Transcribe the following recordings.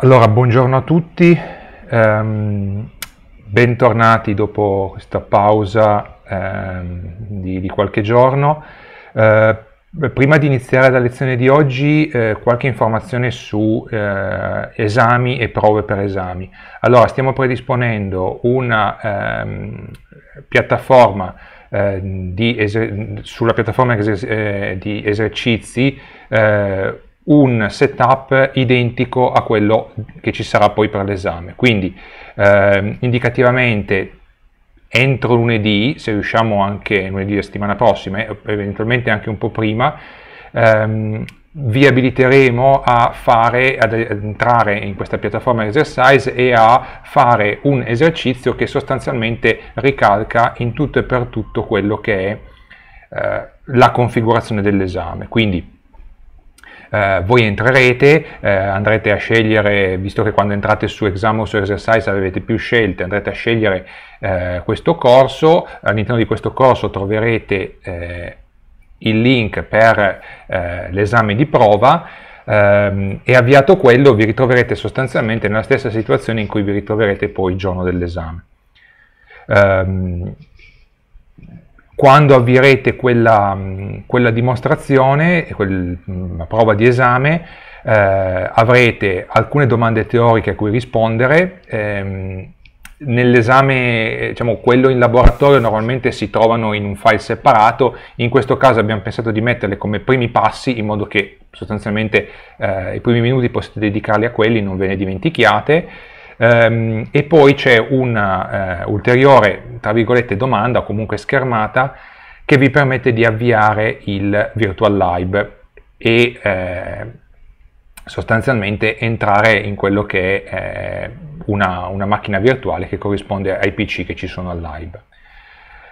Allora, buongiorno a tutti, um, bentornati dopo questa pausa um, di, di, qualche giorno. Uh, prima di iniziare la lezione di oggi, uh, qualche informazione su uh, esami e prove per esami. Allora, stiamo predisponendo una um, piattaforma sulla piattaforma eser di esercizi un setup identico a quello che ci sarà poi per l'esame. Quindi eh, indicativamente entro lunedì, se riusciamo anche lunedì la settimana prossima, eh, eventualmente anche un po' prima, ehm, vi abiliteremo a fare, ad entrare in questa piattaforma exercise e a fare un esercizio che sostanzialmente ricalca in tutto e per tutto quello che è eh, la configurazione dell'esame. Quindi eh, voi entrerete, eh, andrete a scegliere, visto che quando entrate su Exam o su Exercise avete più scelte, andrete a scegliere eh, questo corso, all'interno di questo corso troverete eh, il link per eh, l'esame di prova, ehm, e avviato quello vi ritroverete sostanzialmente nella stessa situazione in cui vi ritroverete poi il giorno dell'esame. Um, quando avvierete quella, mm, quella dimostrazione, quella mm, prova di esame, eh, avrete alcune domande teoriche a cui rispondere. Ehm, Nell'esame, eh, diciamo, quello in laboratorio normalmente si trovano in un file separato, in questo caso abbiamo pensato di metterle come primi passi in modo che sostanzialmente eh, i primi minuti possiate dedicarli a quelli, non ve ne dimentichiate. Ehm, e poi c'è un'ulteriore, eh, tra virgolette, domanda, o comunque schermata, che vi permette di avviare il Virtual Live e eh, sostanzialmente entrare in quello che è eh, una, una, macchina virtuale che corrisponde ai PC che ci sono al live.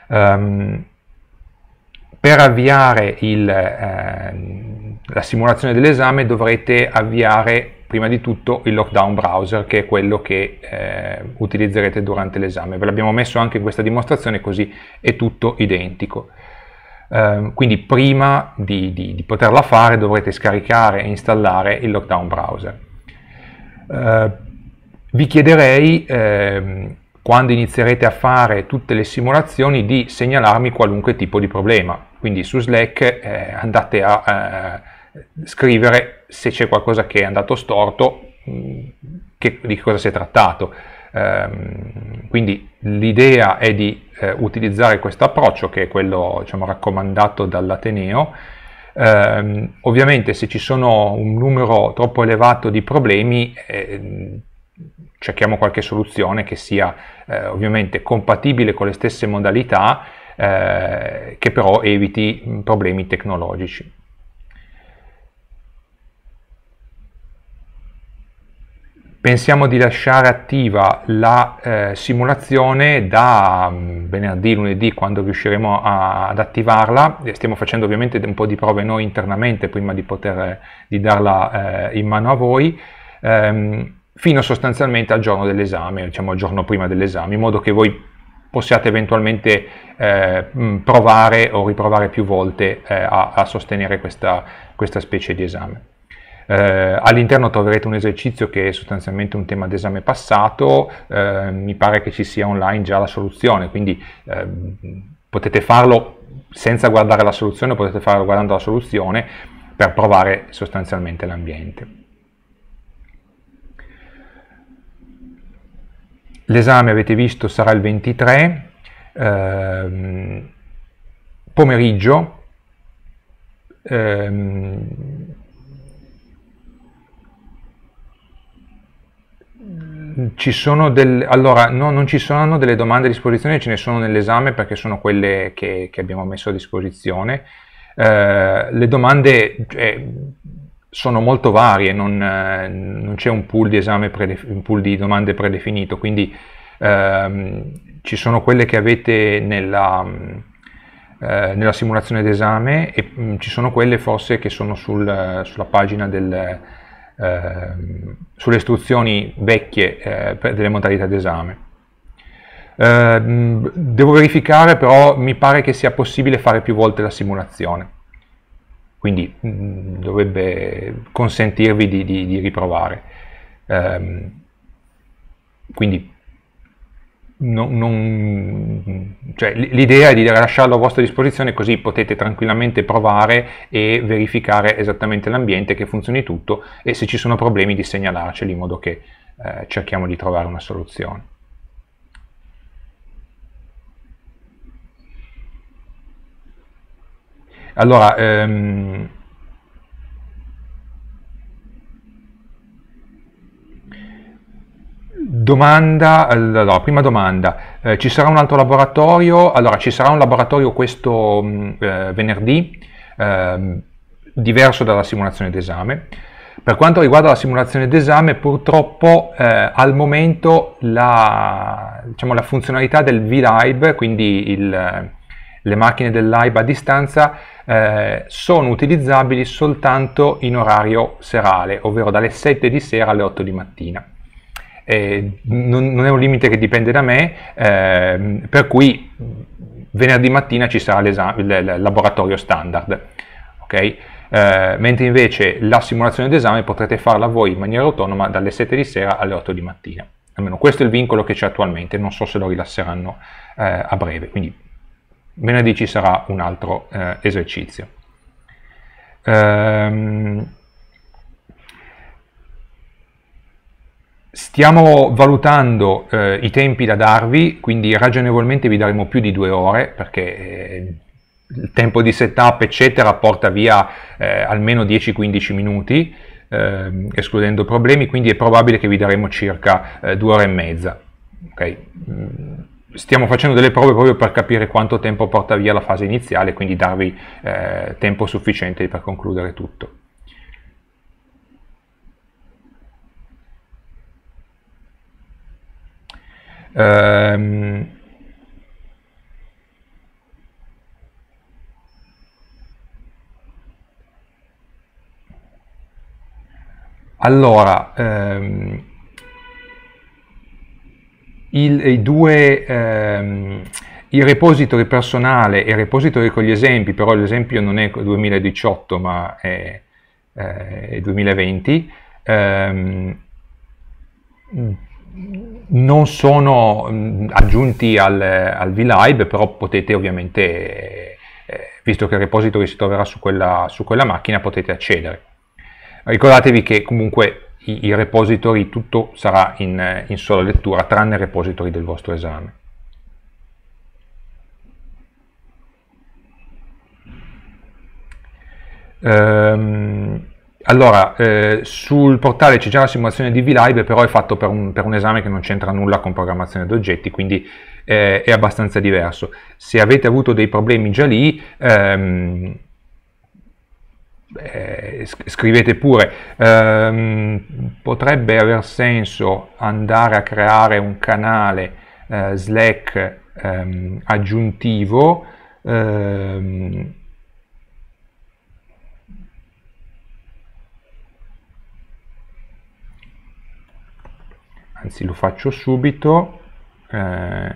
Um, per avviare il, eh, la simulazione dell'esame dovrete avviare prima di tutto il lockdown browser che è quello che eh, utilizzerete durante l'esame. Ve l'abbiamo messo anche in questa dimostrazione così è tutto identico. Eh, quindi prima di, di, di, poterla fare dovrete scaricare e installare il lockdown browser. Eh, vi chiederei ehm, quando inizierete a fare tutte le simulazioni di segnalarmi qualunque tipo di problema. Quindi su Slack eh, andate a eh, scrivere se c'è qualcosa che è andato storto, mm, che, di cosa si è trattato. Ehm, quindi l'idea è di eh, utilizzare questo approccio, che è quello diciamo, raccomandato dall'Ateneo. Ehm, ovviamente se ci sono un numero troppo elevato di problemi, eh, cerchiamo qualche soluzione che sia eh, ovviamente compatibile con le stesse modalità, eh, che però eviti mm, problemi tecnologici. pensiamo di lasciare attiva la eh, simulazione da mh, mm, venerdì, lunedì, quando riusciremo a, ad attivarla. Stiamo facendo ovviamente un po' di prove noi internamente prima di poter di darla eh, in mano a voi, ehm, fino sostanzialmente al giorno dell'esame, diciamo al giorno prima dell'esame, in modo che voi possiate eventualmente eh, mm, provare o riprovare più volte eh, a, a, sostenere questa, questa specie di esame. Eh, all'interno troverete un esercizio che è sostanzialmente un tema d'esame passato, eh, mi pare che ci sia online già la soluzione, quindi eh, potete farlo senza guardare la soluzione, potete farlo guardando la soluzione per provare sostanzialmente l'ambiente. L'esame, avete visto, sarà il 23, ehm, pomeriggio, ehm, ci sono del, allora, no, non ci sono delle domande a disposizione, ce ne sono nell'esame perché sono quelle che, che abbiamo messo a disposizione. Eh, le domande eh, sono molto varie, non, eh, non c'è un, un pool, di domande predefinito, quindi ehm, ci sono quelle che avete nella, eh, nella simulazione d'esame e mh, mm, ci sono quelle forse che sono sul, sulla pagina del, Ehm, sulle istruzioni vecchie eh, delle modalità d'esame. Eh, devo verificare però mi pare che sia possibile fare più volte la simulazione, quindi mh, mm, dovrebbe consentirvi di, di, di riprovare. Ehm, quindi non, non, cioè, l'idea è di lasciarlo a vostra disposizione così potete tranquillamente provare e verificare esattamente l'ambiente, che funzioni tutto e se ci sono problemi di segnalarceli in modo che eh, cerchiamo di trovare una soluzione. Allora, ehm, Domanda, allora, prima domanda, eh, ci sarà un altro laboratorio? Allora, ci sarà un laboratorio questo mm, eh, venerdì, eh, diverso dalla simulazione d'esame. Per quanto riguarda la simulazione d'esame, purtroppo eh, al momento la, diciamo, la, funzionalità del VLive, quindi il, le macchine del live a distanza eh, sono utilizzabili soltanto in orario serale, ovvero dalle 7 di sera alle 8 di mattina eh, non, non, è un limite che dipende da me, eh, per cui venerdì mattina ci sarà il laboratorio standard. Okay? Eh, mentre invece la simulazione d'esame potrete farla voi in maniera autonoma dalle 7 di sera alle 8 di mattina. Almeno questo è il vincolo che c'è attualmente, non so se lo rilasseranno eh, a breve, quindi venerdì ci sarà un altro eh, esercizio. Ehm... Stiamo valutando eh, i tempi da darvi, quindi ragionevolmente vi daremo più di due ore perché eh, il tempo di setup eccetera porta via eh, almeno 10-15 minuti, ehm, escludendo problemi, quindi è probabile che vi daremo circa eh, due ore e mezza. Okay. Mm, stiamo facendo delle prove proprio per capire quanto tempo porta via la fase iniziale, quindi darvi eh, tempo sufficiente per concludere tutto. Ehm... Allora, ehm, il, i due, ehm, il repository personale e il repository con gli esempi, però l'esempio non è 2018 ma è, eh, 2020, ehm, non sono mm, aggiunti al, al VLive, però potete ovviamente, eh, visto che il repository si troverà su quella, su quella macchina, potete accedere. Ricordatevi che comunque i, i repository, tutto sarà in, in sola lettura, tranne il repository del vostro esame. Um, allora, eh, sul portale c'è già la simulazione di VLive, però è fatto per un, per un esame che non c'entra nulla con programmazione d'oggetti, quindi eh, è abbastanza diverso. Se avete avuto dei problemi già lì, ehm, eh, scrivete pure. Ehm, potrebbe aver senso andare a creare un canale eh, Slack ehm, aggiuntivo ehm, anzi lo faccio subito eh,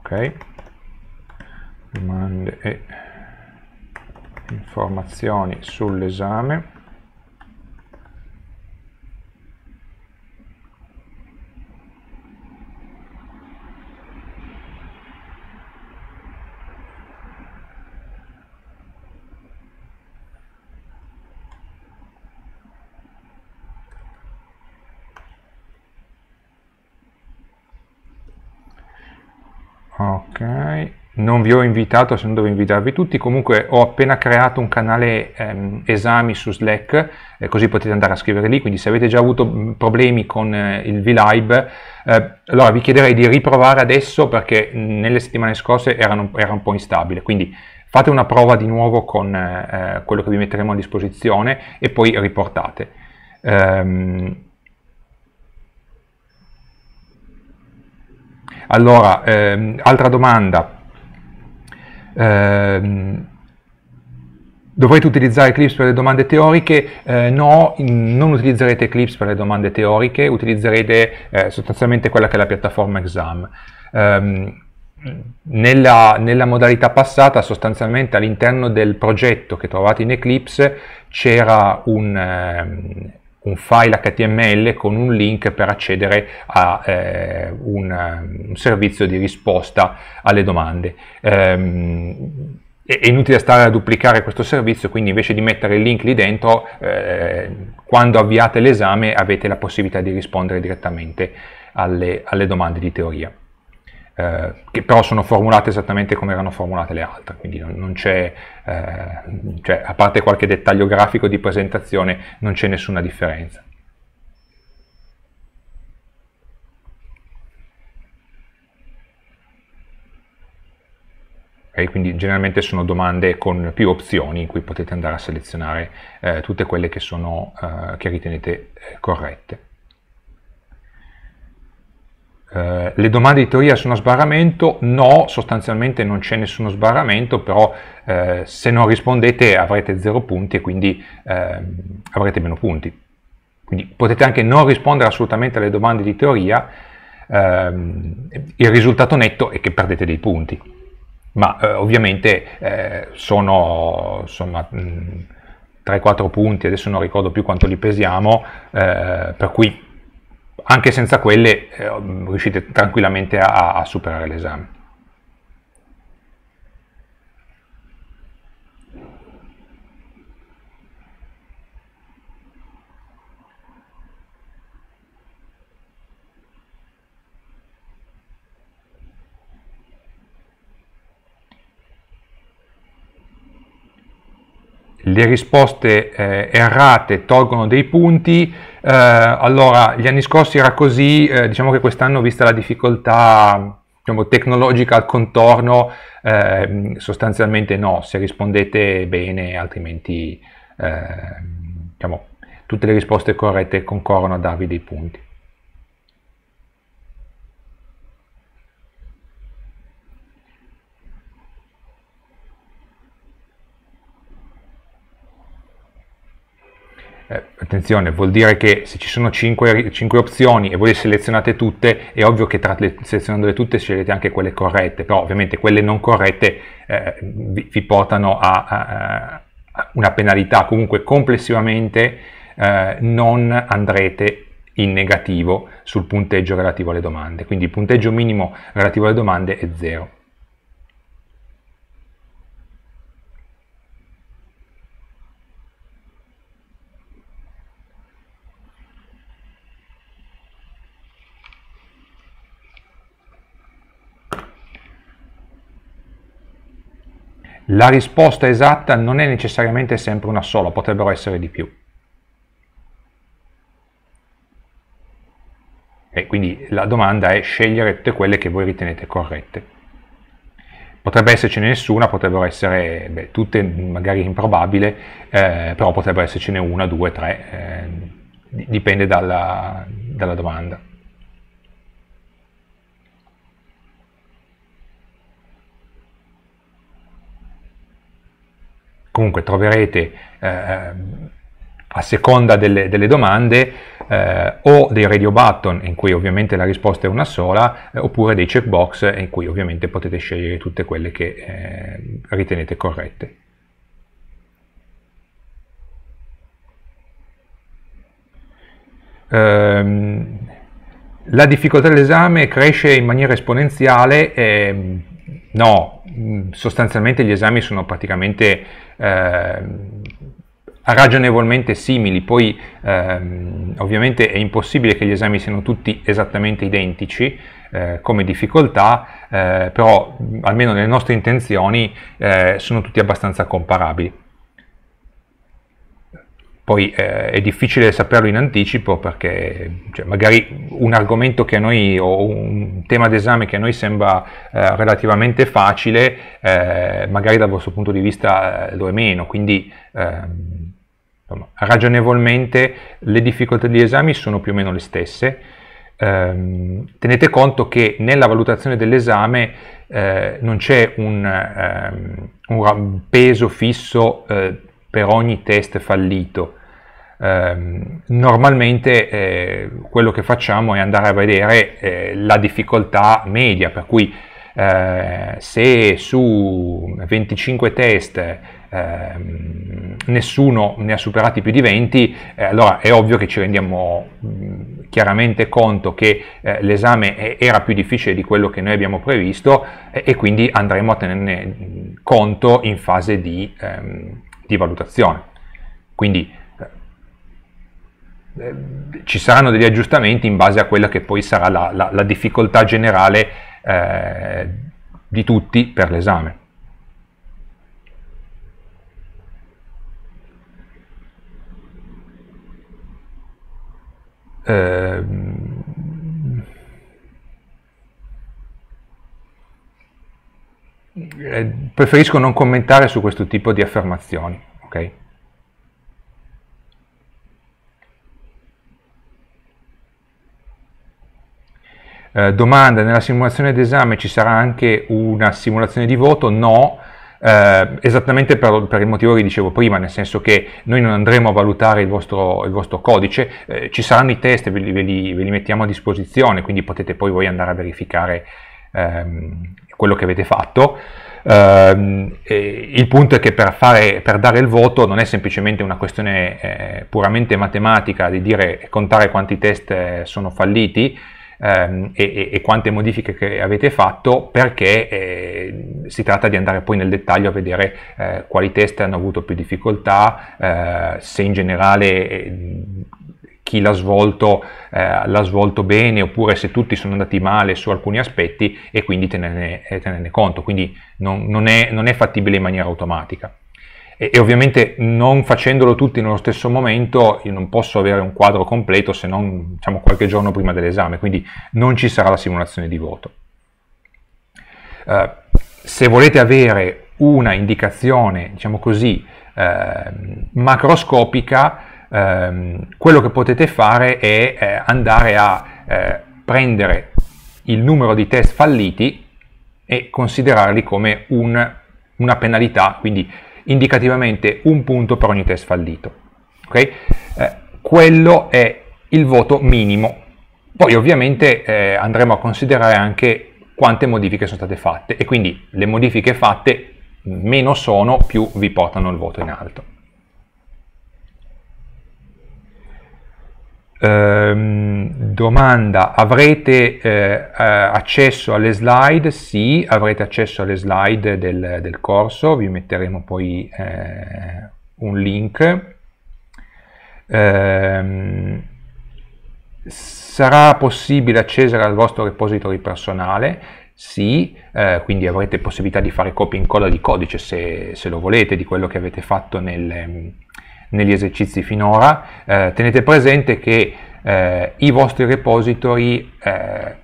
ok domande e informazioni sull'esame ok non vi ho invitato se non dovevo invitarvi tutti comunque ho appena creato un canale ehm, esami su slack eh, così potete andare a scrivere lì quindi se avete già avuto mm, problemi con eh, il vlive eh, allora vi chiederei di riprovare adesso perché mm, nelle settimane scorse erano, era un po' instabile quindi fate una prova di nuovo con eh, eh, quello che vi metteremo a disposizione e poi riportate ehm, Allora, ehm, altra domanda. Ehm, Dovrete utilizzare Eclipse per le domande teoriche? Eh, no, non utilizzerete Eclipse per le domande teoriche, utilizzerete eh, sostanzialmente quella che è la piattaforma Exam. Um, nella, nella, modalità passata sostanzialmente all'interno del progetto che trovate in Eclipse c'era un, ehm, un file HTML con un link per accedere a eh, un, eh, un, servizio di risposta alle domande. Ehm, è inutile stare a duplicare questo servizio, quindi invece di mettere il link lì dentro, eh, quando avviate l'esame avete la possibilità di rispondere direttamente alle, alle domande di teoria. Eh, che però sono formulate esattamente come erano formulate le altre, quindi non, non c'è, eh, cioè, a parte qualche dettaglio grafico di presentazione, non c'è nessuna differenza. Okay, quindi generalmente sono domande con più opzioni in cui potete andare a selezionare eh, tutte quelle che, sono, eh, che ritenete eh, corrette. Eh, le domande di teoria sono a sbarramento? No, sostanzialmente non c'è nessuno sbarramento, però eh, se non rispondete avrete zero punti e quindi eh, avrete meno punti. Quindi potete anche non rispondere assolutamente alle domande di teoria, ehm, il risultato netto è che perdete dei punti, ma eh, ovviamente eh, sono insomma, 3-4 mm, punti, adesso non ricordo più quanto li pesiamo, per cui anche senza quelle eh, riuscite tranquillamente a, a superare l'esame. Le risposte eh, errate tolgono dei punti, eh, allora, gli anni scorsi era così, eh, diciamo che quest'anno, vista la difficoltà diciamo, tecnologica al contorno, eh, sostanzialmente no, se rispondete bene, altrimenti ehm, diciamo, tutte le risposte corrette concorrono a darvi dei punti. eh, attenzione, vuol dire che se ci sono 5, 5, opzioni e voi le selezionate tutte, è ovvio che tra le, selezionandole tutte scegliete anche quelle corrette, però ovviamente quelle non corrette eh, vi, vi, portano a, a, a, una penalità, comunque complessivamente eh, non andrete in negativo sul punteggio relativo alle domande, quindi il punteggio minimo relativo alle domande è 0. la risposta esatta non è necessariamente sempre una sola, potrebbero essere di più. E quindi la domanda è scegliere tutte quelle che voi ritenete corrette. Potrebbe essercene nessuna, potrebbero essere beh, tutte magari improbabili, eh, però potrebbe essercene una, due, tre, eh, dipende dalla, dalla domanda. comunque troverete eh, a seconda delle, delle domande eh, o dei radio button in cui ovviamente la risposta è una sola eh, oppure dei checkbox in cui ovviamente potete scegliere tutte quelle che eh, ritenete corrette. Ehm, la difficoltà dell'esame cresce in maniera esponenziale? Ehm, no, mm, sostanzialmente gli esami sono praticamente Ehm, ragionevolmente simili, poi ehm, ovviamente è impossibile che gli esami siano tutti esattamente identici eh, come difficoltà, eh, però almeno nelle nostre intenzioni eh, sono tutti abbastanza comparabili. Poi eh, è difficile saperlo in anticipo perché cioè, magari un argomento che a noi o un tema d'esame che a noi sembra eh, relativamente facile, eh, magari dal vostro punto di vista eh, lo è meno, quindi ehm, insomma, ragionevolmente le difficoltà degli esami sono più o meno le stesse. Ehm, tenete conto che nella valutazione dell'esame eh, non c'è un, ehm, un, peso fisso eh, per ogni test fallito. Eh, normalmente eh, quello che facciamo è andare a vedere eh, la difficoltà media, per cui eh, se su 25 test ehm, nessuno ne ha superati più di 20, eh, allora è ovvio che ci rendiamo mm, chiaramente conto che eh, l'esame era più difficile di quello che noi abbiamo previsto e quindi andremo a tenerne mm, conto in fase di ehm, di valutazione. Quindi eh, ci saranno degli aggiustamenti in base a quella che poi sarà la, la, la difficoltà generale eh, di tutti per l'esame. Eh, Eh, preferisco non commentare su questo tipo di affermazioni. Okay? Eh, domanda, nella simulazione d'esame ci sarà anche una simulazione di voto? No, eh, esattamente per, per, il motivo che dicevo prima, nel senso che noi non andremo a valutare il vostro, il vostro codice, eh, ci saranno i test, ve li, ve, li, ve li, mettiamo a disposizione, quindi potete poi voi andare a verificare ehm, quello che avete fatto. Uh, il punto è che per, fare, per, dare il voto non è semplicemente una questione eh, puramente matematica di dire contare quanti test eh, sono falliti ehm, e, e, quante modifiche che avete fatto perché eh, si tratta di andare poi nel dettaglio a vedere eh, quali test hanno avuto più difficoltà, eh, se in generale eh, chi l'ha svolto eh, l'ha svolto bene oppure se tutti sono andati male su alcuni aspetti e quindi tenerne, eh, tenerne conto, quindi non, non, è, non, è, fattibile in maniera automatica. E, e, ovviamente non facendolo tutti nello stesso momento io non posso avere un quadro completo se non diciamo, qualche giorno prima dell'esame, quindi non ci sarà la simulazione di voto. Eh, se volete avere una indicazione, diciamo così, eh, macroscopica, ehm, quello che potete fare è eh, andare a eh, prendere il numero di test falliti e considerarli come un, una penalità, quindi indicativamente un punto per ogni test fallito. Okay? Eh, quello è il voto minimo. Poi ovviamente eh, andremo a considerare anche quante modifiche sono state fatte e quindi le modifiche fatte meno sono più vi portano il voto in alto. Ehm, domanda, avrete eh, eh, accesso alle slide? Sì, avrete accesso alle slide del, del corso, vi metteremo poi eh, un link. Ehm, sarà possibile accedere al vostro repository personale? Sì, eh, quindi avrete possibilità di fare copia e incolla di codice se, se, lo volete, di quello che avete fatto nel, negli esercizi finora. Eh, tenete presente che eh, i vostri repository eh,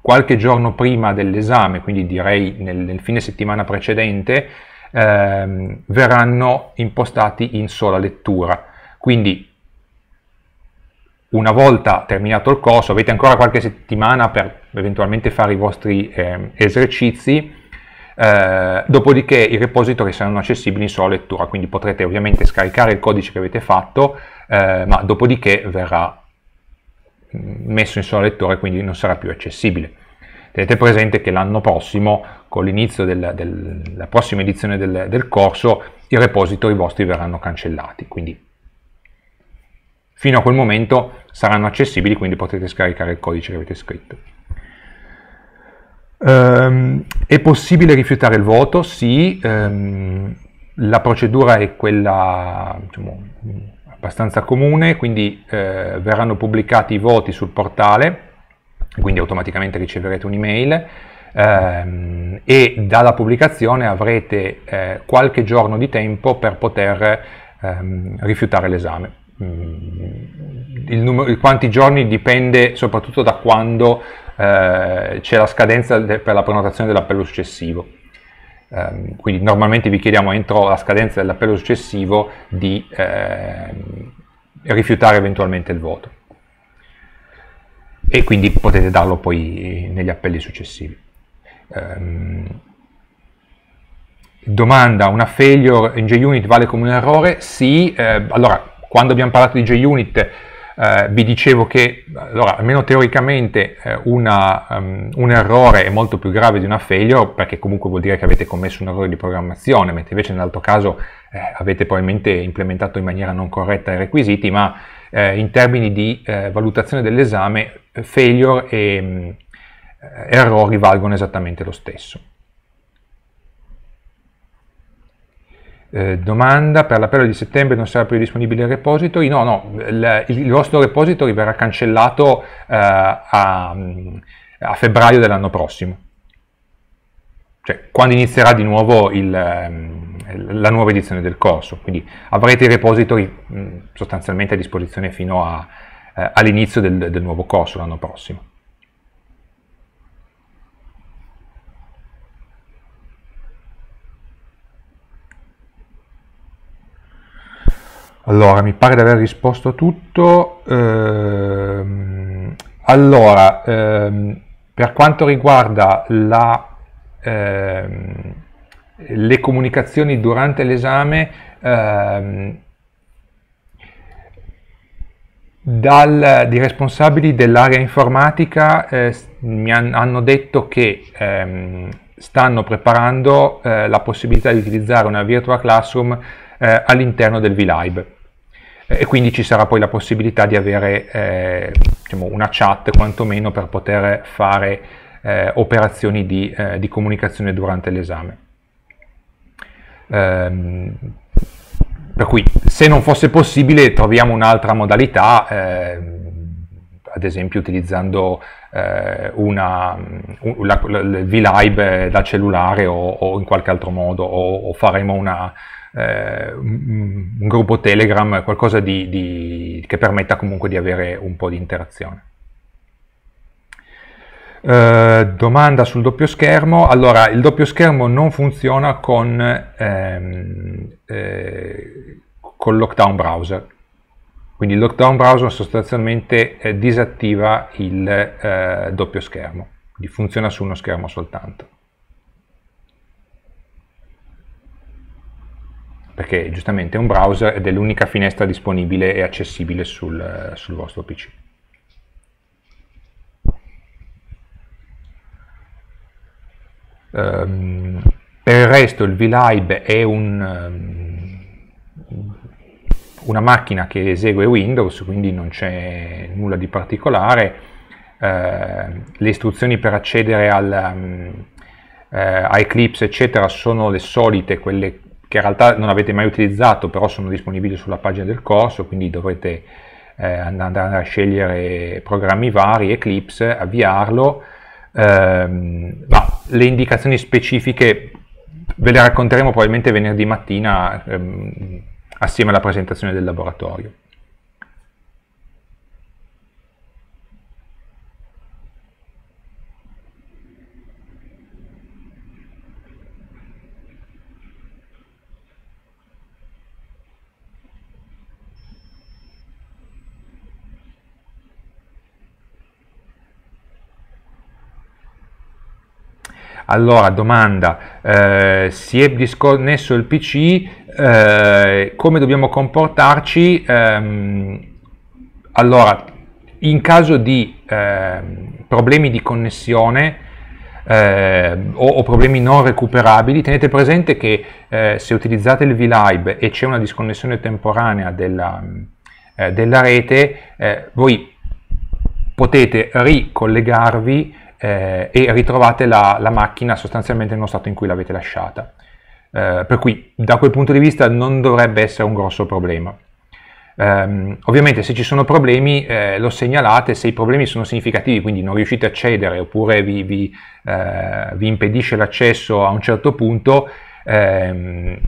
qualche giorno prima dell'esame, quindi direi nel, nel, fine settimana precedente, ehm, verranno impostati in sola lettura. Quindi una volta terminato il corso, avete ancora qualche settimana per eventualmente fare i vostri ehm, esercizi, eh, dopodiché i repository saranno accessibili in sola lettura, quindi potrete ovviamente scaricare il codice che avete fatto, eh, ma dopodiché verrà messo in sola lettura e quindi non sarà più accessibile. Tenete presente che l'anno prossimo, con l'inizio del, del, della prossima edizione del, del corso, i repository vostri verranno cancellati, quindi fino a quel momento saranno accessibili, quindi potrete scaricare il codice che avete scritto. Um, è possibile rifiutare il voto? Sì, um, la procedura è quella diciamo, abbastanza comune, quindi eh, verranno pubblicati i voti sul portale, quindi automaticamente riceverete un'email ehm, e dalla pubblicazione avrete eh, qualche giorno di tempo per poter ehm, rifiutare l'esame. Mm, il numero, il quanti giorni dipende soprattutto da quando eh, c'è la scadenza per la prenotazione dell'appello successivo. Eh, quindi normalmente vi chiediamo entro la scadenza dell'appello successivo di ehm, rifiutare eventualmente il voto e quindi potete darlo poi negli appelli successivi. Um, domanda, una failure in JUnit vale come un errore? Sì, eh, allora quando abbiamo parlato di JUnit eh, vi dicevo che, allora, almeno teoricamente, eh, una, um, un errore è molto più grave di una failure, perché comunque vuol dire che avete commesso un errore di programmazione, mentre invece nell'altro caso eh, avete probabilmente implementato in maniera non corretta i requisiti, ma eh, in termini di eh, valutazione dell'esame, failure e um, errori valgono esattamente lo stesso. eh, domanda per l'appello di settembre non sarà più disponibile il repository, no, no, il, il vostro repository verrà cancellato eh, a, a, febbraio dell'anno prossimo, cioè quando inizierà di nuovo il, ehm, la nuova edizione del corso, quindi avrete i repository mh, sostanzialmente a disposizione fino a, eh, all'inizio del, del nuovo corso l'anno prossimo. Allora, mi pare di aver risposto a tutto. Ehm, allora, ehm, per quanto riguarda la, ehm, le comunicazioni durante l'esame, ehm, dal, di responsabili dell'area informatica eh, mi han, hanno detto che ehm, stanno preparando eh, la possibilità di utilizzare una virtual classroom eh, all'interno del VLive e quindi ci sarà poi la possibilità di avere eh, diciamo una chat quantomeno per poter fare eh, operazioni di, eh, di, comunicazione durante l'esame. Ehm, per cui se non fosse possibile troviamo un'altra modalità, ehm, ad esempio utilizzando eh, una, un, la, la, il VLive dal cellulare o, o, in qualche altro modo, o, o faremo una, eh, un, gruppo Telegram, qualcosa di, di, che permetta comunque di avere un po' di interazione. Eh, domanda sul doppio schermo. Allora, il doppio schermo non funziona con, ehm, eh, con lockdown browser. Quindi il lockdown browser sostanzialmente eh, disattiva il eh, doppio schermo, quindi funziona su uno schermo soltanto. perché giustamente è un browser ed è l'unica finestra disponibile e accessibile sul, eh, sul vostro PC. Um, ehm, per il resto il VLive è un, um, una macchina che esegue Windows, quindi non c'è nulla di particolare. Uh, le istruzioni per accedere al, um, uh, a Eclipse eccetera sono le solite, quelle che in realtà non avete mai utilizzato, però sono disponibili sulla pagina del corso, quindi dovrete eh, andare a scegliere programmi vari, Eclipse, avviarlo, ehm, ma le indicazioni specifiche ve le racconteremo probabilmente venerdì mattina ehm, assieme alla presentazione del laboratorio. Allora, domanda, eh, si è disconnesso il PC, eh, come dobbiamo comportarci? Ehm, allora, in caso di eh, problemi di connessione, eh, o, o, problemi non recuperabili, tenete presente che eh, se utilizzate il VLive e c'è una disconnessione temporanea della, eh, della rete, eh, voi potete ricollegarvi eh, e ritrovate la, la, macchina sostanzialmente nello stato in cui l'avete lasciata. Eh, per cui da quel punto di vista non dovrebbe essere un grosso problema. Um, ovviamente se ci sono problemi eh, lo segnalate, se i problemi sono significativi, quindi non riuscite a accedere oppure vi, vi, eh, vi impedisce l'accesso a un certo punto, ehm,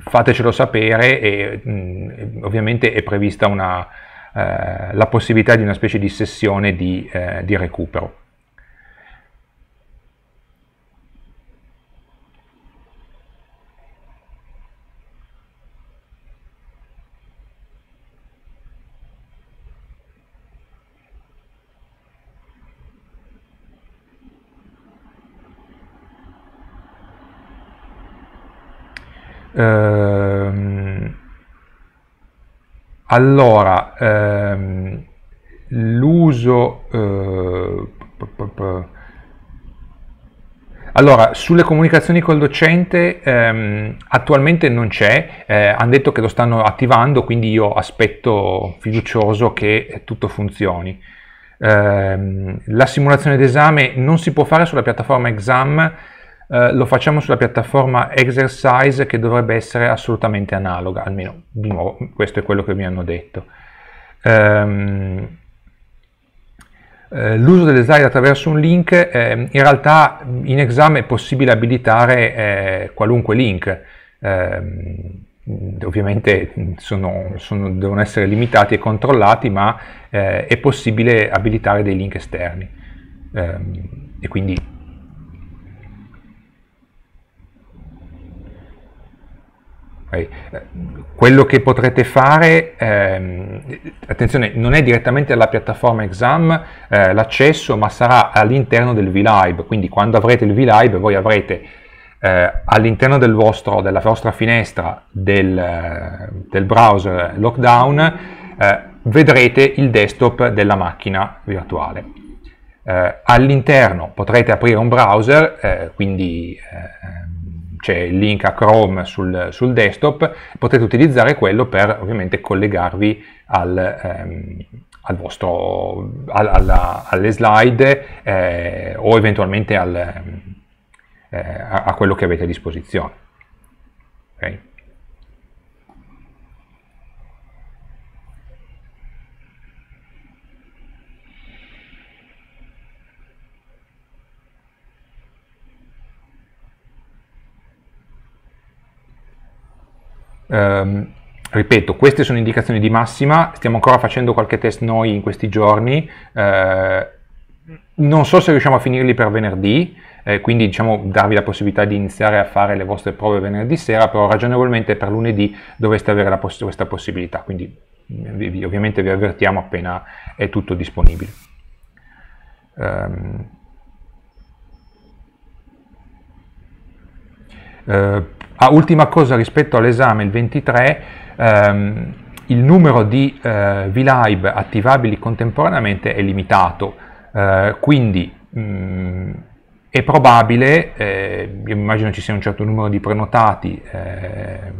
fatecelo sapere e mh, mm, ovviamente è prevista una, eh, la possibilità di una specie di sessione di, eh, di recupero. Ehm, allora, ehm, l'uso... Eh, allora, sulle comunicazioni col docente ehm, attualmente non c'è, eh, hanno detto che lo stanno attivando, quindi io aspetto fiducioso che tutto funzioni. Eh, la simulazione d'esame non si può fare sulla piattaforma Exam eh, lo facciamo sulla piattaforma Exercise che dovrebbe essere assolutamente analoga, almeno di nuovo questo è quello che mi hanno detto. Um, L'uso delle slide attraverso un link, eh, in realtà in esame è possibile abilitare eh, qualunque link, eh, ovviamente sono, sono, devono essere limitati e controllati, ma eh, è possibile abilitare dei link esterni ehm, e quindi Quello che potrete fare, ehm, attenzione, non è direttamente alla piattaforma Exam eh, l'accesso, ma sarà all'interno del VLive, quindi quando avrete il VLive voi avrete eh, all'interno del della vostra finestra del, eh, del browser lockdown eh, vedrete il desktop della macchina virtuale. Eh, all'interno potrete aprire un browser, eh, quindi ehm, c'è il link a Chrome sul, sul, desktop, potete utilizzare quello per ovviamente collegarvi al, ehm, al vostro, al, alla, alle slide eh, o eventualmente ehm, eh, a, a, quello che avete a disposizione. Okay. Um, ripeto, queste sono indicazioni di massima, stiamo ancora facendo qualche test noi in questi giorni, eh, non so se riusciamo a finirli per venerdì, eh, quindi diciamo darvi la possibilità di iniziare a fare le vostre prove venerdì sera, però ragionevolmente per lunedì dovreste avere poss questa possibilità, quindi mm, vi, ovviamente vi avvertiamo appena è tutto disponibile. Um, Uh, Ah, ultima cosa rispetto all'esame, il 23, ehm, il numero di eh, VLive attivabili contemporaneamente è limitato, eh, quindi mh, mm, è probabile, eh, io immagino ci sia un certo numero di prenotati, eh,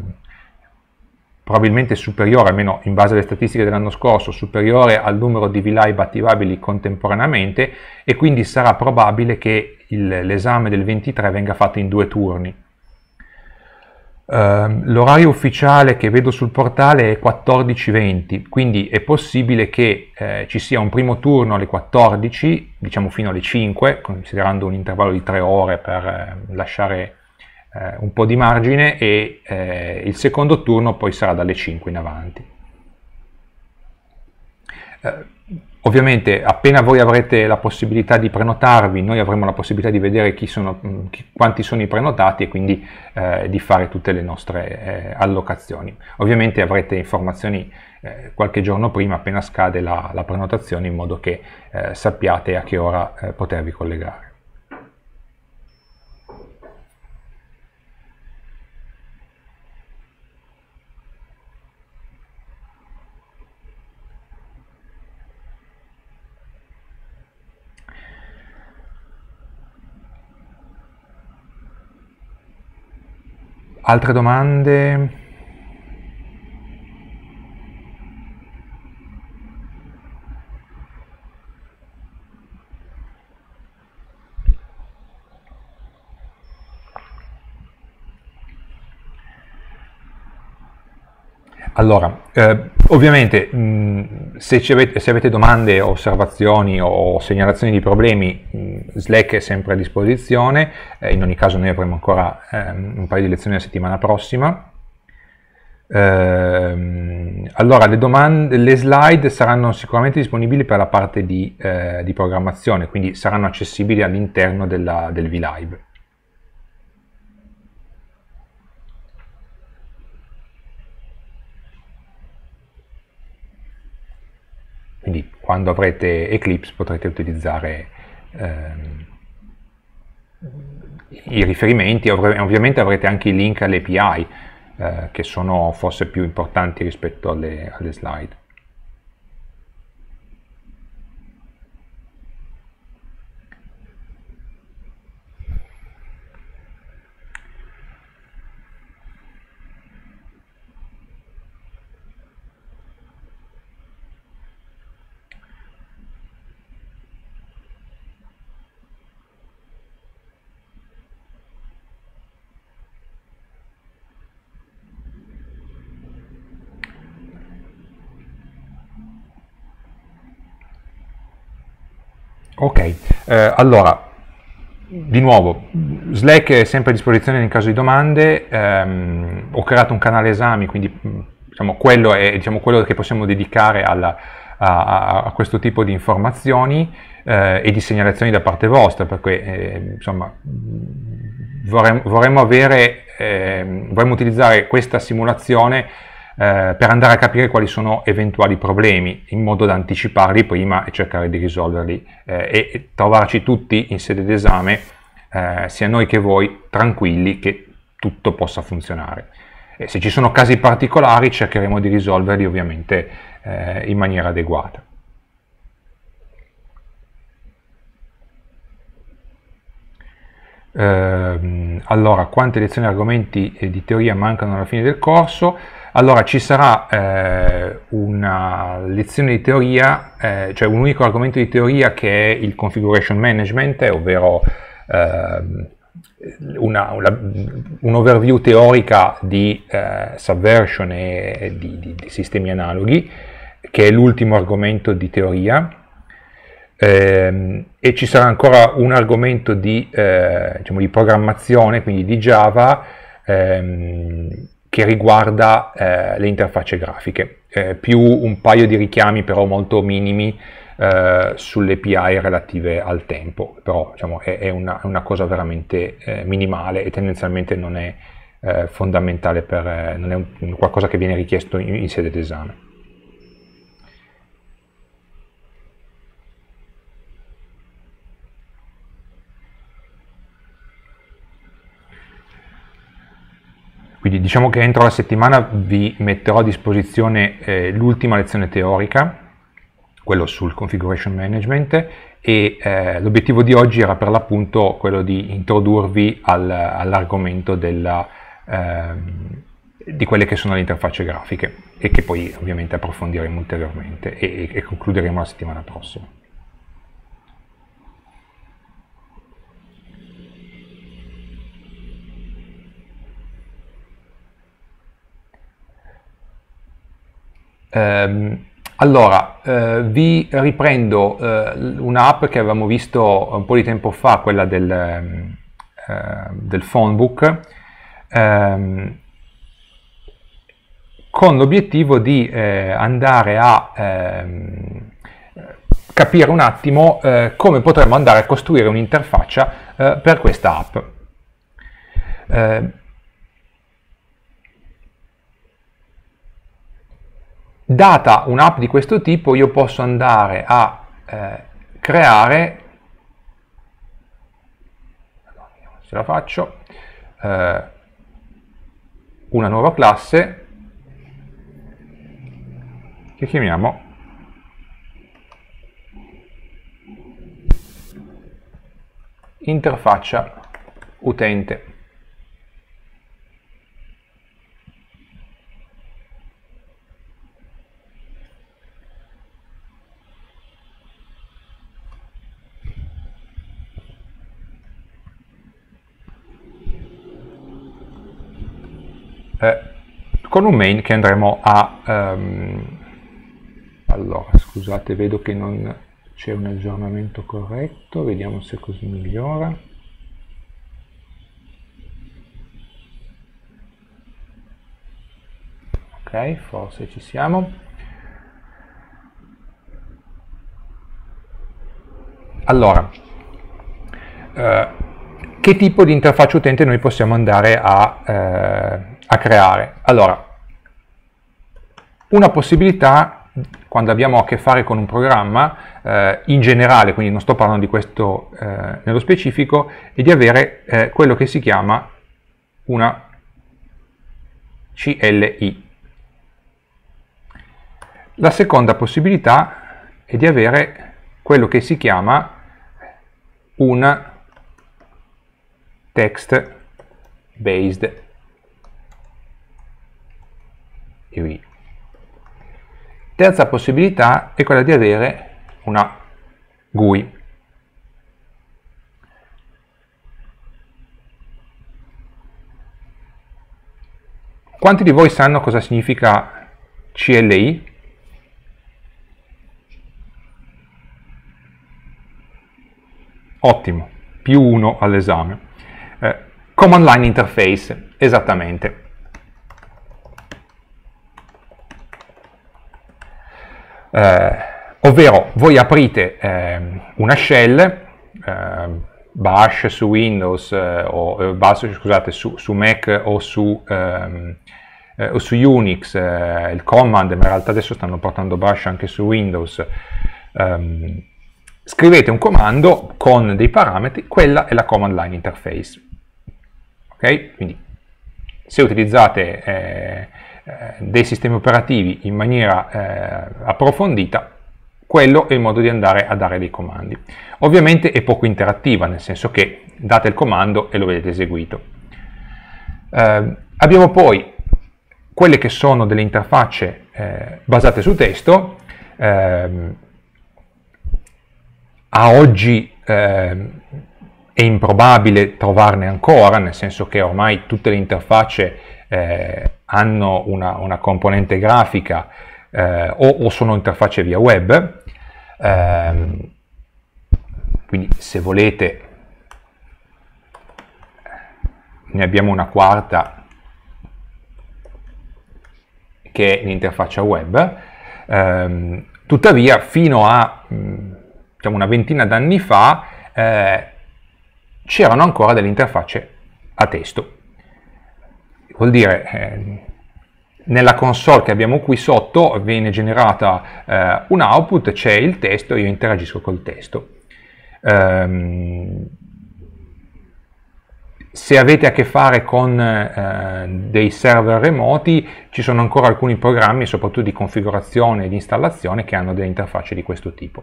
probabilmente superiore, almeno in base alle statistiche dell'anno scorso, superiore al numero di VLive attivabili contemporaneamente e quindi sarà probabile che l'esame del 23 venga fatto in due turni Ehm, l'orario ufficiale che vedo sul portale è 14.20, quindi è possibile che eh, ci sia un primo turno alle 14, diciamo fino alle 5, considerando un intervallo di 3 ore per eh, lasciare eh, un po' di margine, e eh, il secondo turno poi sarà dalle 5 in avanti. Eh, Ovviamente appena voi avrete la possibilità di prenotarvi, noi avremo la possibilità di vedere chi sono, mm, chi, quanti sono i prenotati e quindi eh, di fare tutte le nostre eh, allocazioni. Ovviamente avrete informazioni eh, qualche giorno prima appena scade la, la prenotazione in modo che eh, sappiate a che ora eh, potervi collegare. Altre domande? Allora, eh, ovviamente mh, mm, se, avete, se, avete, domande, osservazioni o segnalazioni di problemi, mh, mm, Slack è sempre a disposizione, eh, in ogni caso noi avremo ancora ehm, un paio di lezioni la settimana prossima. Eh, allora, le, domande, le, slide saranno sicuramente disponibili per la parte di, eh, di programmazione, quindi saranno accessibili all'interno del VLive. quando avrete Eclipse potrete utilizzare ehm, i riferimenti, ovviamente avrete anche i link alle API eh, che sono forse più importanti rispetto alle, alle slide. Ok, eh, allora, di nuovo, Slack è sempre a disposizione in caso di domande, ehm, ho creato un canale esami, quindi diciamo, quello è diciamo, quello che possiamo dedicare alla, a, a, questo tipo di informazioni eh, e di segnalazioni da parte vostra, perché eh, insomma, vorremmo, vorremmo, avere, ehm, vorremmo utilizzare questa simulazione eh, per andare a capire quali sono eventuali problemi in modo da anticiparli prima e cercare di risolverli eh, e, trovarci tutti in sede d'esame, eh, sia noi che voi, tranquilli che tutto possa funzionare. E se ci sono casi particolari cercheremo di risolverli ovviamente eh, in maniera adeguata. Ehm, allora, quante lezioni e argomenti eh, di teoria mancano alla fine del corso? allora ci sarà eh, una lezione di teoria, eh, cioè un unico argomento di teoria che è il configuration management, ovvero ehm, una, una, un'overview teorica di eh, subversion e di, di, di sistemi analoghi, che è l'ultimo argomento di teoria ehm, e ci sarà ancora un argomento di, eh, diciamo, di programmazione, quindi di Java, ehm, che riguarda eh, le interfacce grafiche, eh, più un paio di richiami però molto minimi eh, sulle PI relative al tempo, però diciamo, è, è, una, una, cosa veramente eh, minimale e tendenzialmente non è eh, fondamentale, per, eh, non è un, qualcosa che viene richiesto in, in sede d'esame. Quindi diciamo che entro la settimana vi metterò a disposizione eh, l'ultima lezione teorica, quello sul configuration management e eh, l'obiettivo di oggi era per l'appunto quello di introdurvi al, all'argomento della, eh, di quelle che sono le interfacce grafiche e che poi ovviamente approfondiremo ulteriormente e, e concluderemo la settimana prossima. Ehm, allora, eh, vi riprendo eh, un'app che avevamo visto un po' di tempo fa, quella del, ehm, eh, del phonebook, ehm, con l'obiettivo di eh, andare a ehm, capire un attimo eh, come potremmo andare a costruire un'interfaccia eh, per questa app. Data un'app di questo tipo io posso andare a eh, creare, se la faccio, eh, una nuova classe che chiamiamo interfaccia utente. eh, con un main che andremo a... Um, allora, scusate, vedo che non c'è un aggiornamento corretto, vediamo se così migliora. Ok, forse ci siamo. Allora, eh, che tipo di interfaccia utente noi possiamo andare a eh, a creare. Allora, una possibilità quando abbiamo a che fare con un programma eh, in generale, quindi non sto parlando di questo eh, nello specifico, è di avere eh, quello che si chiama una CLI. La seconda possibilità è di avere quello che si chiama un text based e V. Terza possibilità è quella di avere una GUI. Quanti di voi sanno cosa significa CLI? Ottimo, più uno all'esame. Eh, Command Line Interface, esattamente. eh, ovvero voi aprite eh, una shell, ehm, bash su Windows eh, o eh, bash, scusate, su, su, Mac o su, ehm, eh, o su Unix, il command, ma in realtà adesso stanno portando bash anche su Windows. Ehm, scrivete un comando con dei parametri, quella è la command line interface. Ok? Quindi se utilizzate eh, eh, dei sistemi operativi in maniera eh, approfondita, quello è il modo di andare a dare dei comandi. Ovviamente è poco interattiva, nel senso che date il comando e lo vedete eseguito. Eh, abbiamo poi quelle che sono delle interfacce eh, basate su testo, eh, a oggi eh, è improbabile trovarne ancora, nel senso che ormai tutte le interfacce hanno una, una componente grafica eh, o, o, sono interfacce via web. Eh, quindi se volete ne abbiamo una quarta che è l'interfaccia web. Eh, tuttavia fino a mm, diciamo, una ventina d'anni fa eh, c'erano ancora delle interfacce a testo vuol dire eh, nella console che abbiamo qui sotto viene generata eh, un output, c'è il testo, io interagisco col testo. Um, se avete a che fare con eh, dei server remoti ci sono ancora alcuni programmi soprattutto di configurazione e di installazione che hanno delle interfacce di questo tipo.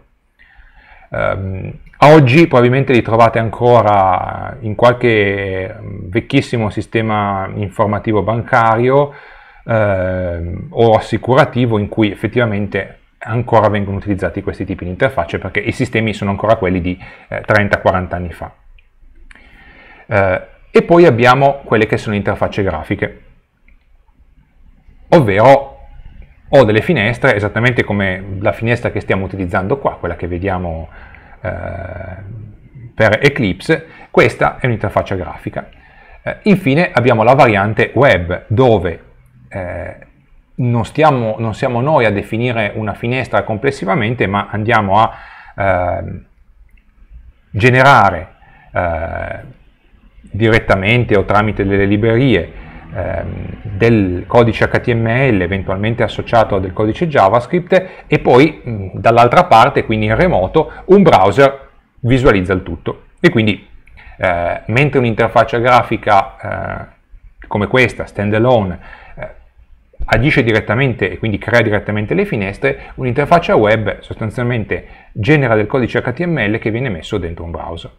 Um, oggi probabilmente li trovate ancora in qualche mm, vecchissimo sistema informativo bancario uh, o assicurativo in cui effettivamente ancora vengono utilizzati questi tipi di interfacce perché i sistemi sono ancora quelli di eh, 30-40 anni fa. Eh, e poi abbiamo quelle che sono interfacce grafiche, ovvero ho delle finestre esattamente come la finestra che stiamo utilizzando qua, quella che vediamo eh, per Eclipse, questa è un'interfaccia grafica. Eh, infine abbiamo la variante web dove eh, non, stiamo, non, siamo noi a definire una finestra complessivamente ma andiamo a ehm, generare eh, direttamente o tramite delle librerie Ehm, del codice HTML eventualmente associato a del codice JavaScript e poi dall'altra parte, quindi in remoto, un browser visualizza il tutto. E quindi eh, mentre un'interfaccia grafica eh, come questa, standalone, eh, agisce direttamente e quindi crea direttamente le finestre, un'interfaccia web sostanzialmente genera del codice HTML che viene messo dentro un browser.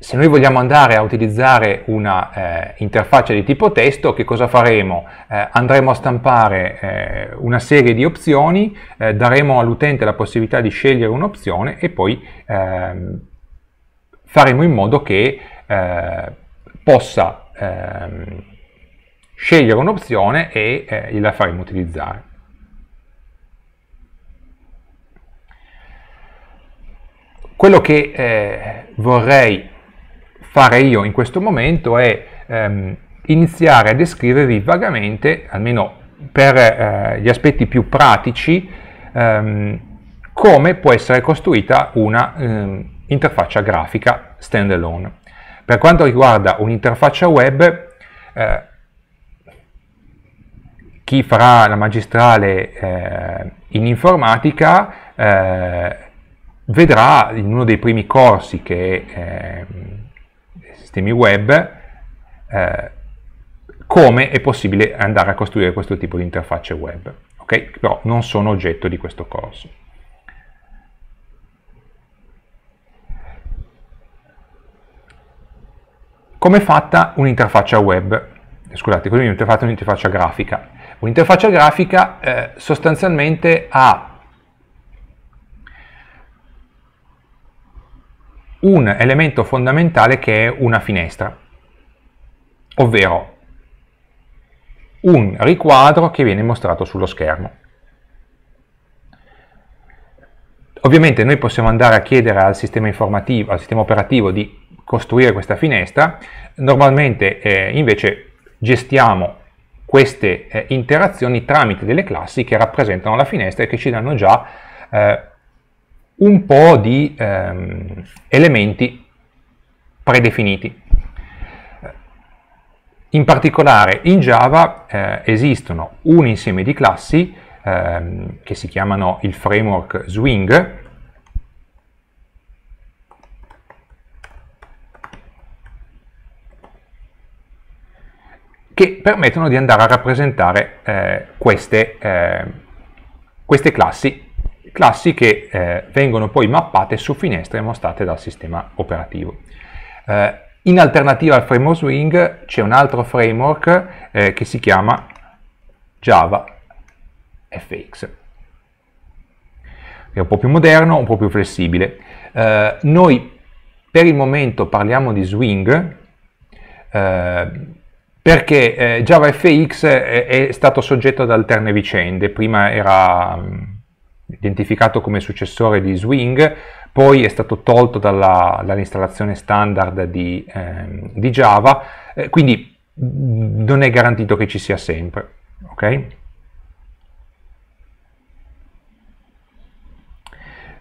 se noi vogliamo andare a utilizzare una eh, interfaccia di tipo testo, che cosa faremo? Eh, andremo a stampare eh, una serie di opzioni, eh, daremo all'utente la possibilità di scegliere un'opzione e poi ehm, faremo in modo che eh, possa ehm, scegliere un'opzione e eh, la faremo utilizzare. Quello che vorrei fare io in questo momento è ehm, iniziare a descrivervi vagamente, almeno per eh, gli aspetti più pratici, ehm, come può essere costruita una ehm, interfaccia grafica standalone. Per quanto riguarda un'interfaccia web, eh, chi farà la magistrale eh, in informatica eh, vedrà in uno dei primi corsi che ehm, sistemi web, eh, come è possibile andare a costruire questo tipo di interfacce web. Okay? Però non sono oggetto di questo corso. Come è fatta un'interfaccia web? Scusate, come è fatta un'interfaccia grafica. Un'interfaccia grafica eh, sostanzialmente ha un elemento fondamentale che è una finestra, ovvero un riquadro che viene mostrato sullo schermo. Ovviamente noi possiamo andare a chiedere al sistema informativo, al sistema operativo di costruire questa finestra, normalmente eh, invece gestiamo queste eh, interazioni tramite delle classi che rappresentano la finestra e che ci danno già eh, un po' di ehm, elementi predefiniti. In particolare in Java eh, esistono un insieme di classi ehm, che si chiamano il framework Swing, che permettono di andare a rappresentare eh, queste, eh, queste classi classi che eh, vengono poi mappate su finestre mostrate dal sistema operativo. Eh, in alternativa al framework Swing c'è un altro framework eh, che si chiama Java FX. È un po' più moderno, un po' più flessibile. Eh, noi per il momento parliamo di Swing eh, perché eh, JavaFX è, è, stato soggetto ad alterne vicende. Prima era mm, identificato come successore di Swing, poi è stato tolto dalla, dall'installazione standard di, ehm, di Java, eh, quindi mm, non è garantito che ci sia sempre. Okay?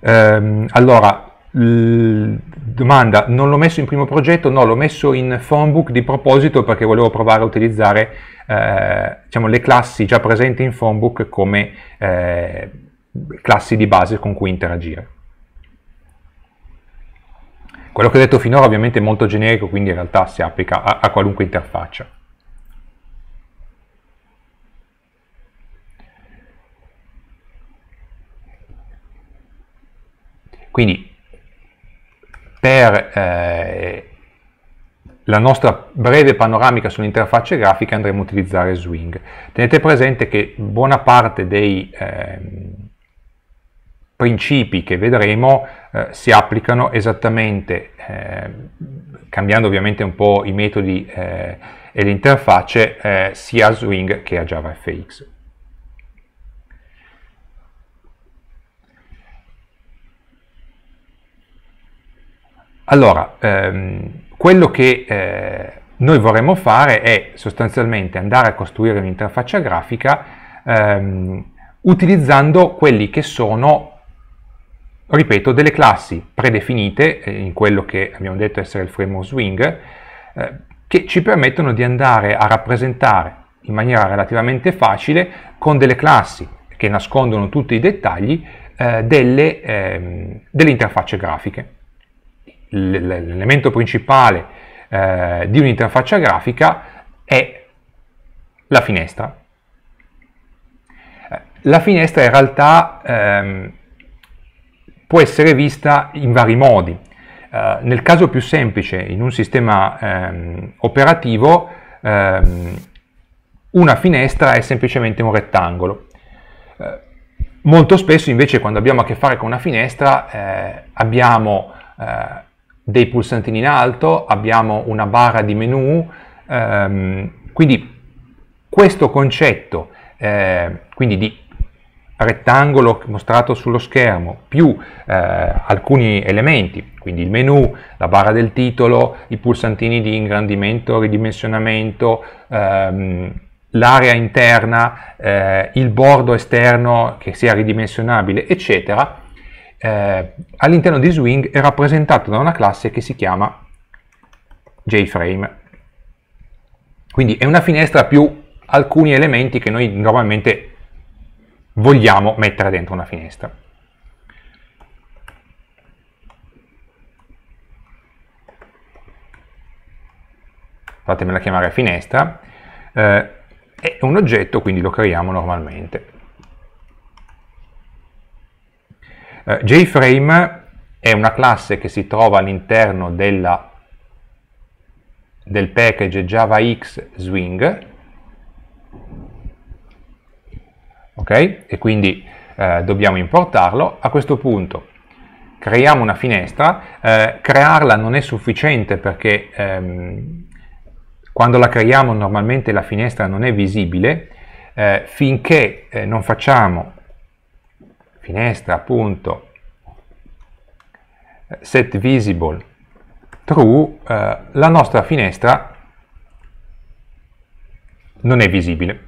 Ehm, allora, domanda, non l'ho messo in primo progetto? No, l'ho messo in Phonebook di proposito perché volevo provare a utilizzare eh, diciamo, le classi già presenti in Phonebook come... Eh, classi di base con cui interagire. Quello che ho detto finora ovviamente è molto generico, quindi in realtà si applica a, a qualunque interfaccia. Quindi per eh, la nostra breve panoramica sulle interfacce grafiche andremo a utilizzare Swing. Tenete presente che buona parte dei... Eh, principi che vedremo eh, si applicano esattamente, eh, cambiando ovviamente un po' i metodi eh, e le interfacce, eh, sia a Swing che a JavaFX. Allora, ehm, quello che eh, noi vorremmo fare è sostanzialmente andare a costruire un'interfaccia grafica ehm, utilizzando quelli che sono ripeto, delle classi predefinite, eh, in quello che abbiamo detto essere il framework swing, eh, che ci permettono di andare a rappresentare in maniera relativamente facile con delle classi che nascondono tutti i dettagli eh, delle, ehm, delle, interfacce grafiche. L'elemento principale eh, di un'interfaccia grafica è la finestra. Eh, la finestra in realtà ehm, può essere vista in vari modi. Eh, nel caso più semplice, in un sistema ehm, operativo, ehm, una finestra è semplicemente un rettangolo. Eh, molto spesso invece quando abbiamo a che fare con una finestra eh, abbiamo eh, dei pulsantini in alto, abbiamo una barra di menu, ehm, quindi questo concetto eh, quindi di rettangolo mostrato sullo schermo più eh, alcuni elementi, quindi il menu, la barra del titolo, i pulsantini di ingrandimento, ridimensionamento, ehm, l'area interna, eh, il bordo esterno che sia ridimensionabile, eccetera, eh, all'interno di Swing è rappresentato da una classe che si chiama JFrame. Quindi è una finestra più alcuni elementi che noi normalmente vogliamo mettere dentro una finestra. fatemela chiamare finestra, eh, è un oggetto, quindi lo creiamo normalmente. Eh, JFrame è una classe che si trova all'interno del package JavaX Swing, ok? E quindi eh, dobbiamo importarlo. A questo punto creiamo una finestra, eh, crearla non è sufficiente perché ehm, quando la creiamo normalmente la finestra non è visibile, eh, finché eh, non facciamo finestra.setVisible true, eh, la nostra finestra non è visibile.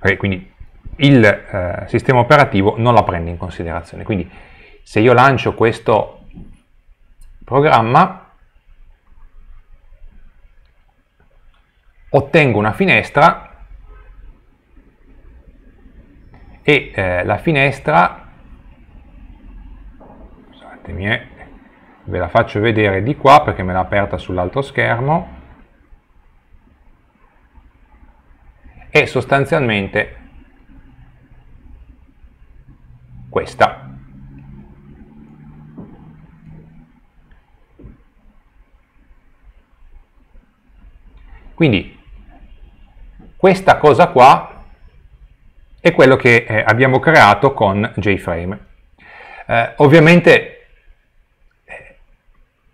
Okay? Quindi il eh, sistema operativo non la prende in considerazione. Quindi se io lancio questo programma, ottengo una finestra e eh, la finestra, scusatemi, eh, ve la faccio vedere di qua perché me l'ha aperta sull'altro schermo, è sostanzialmente questa. Quindi questa cosa qua è quello che eh, abbiamo creato con JFrame. Eh, ovviamente eh,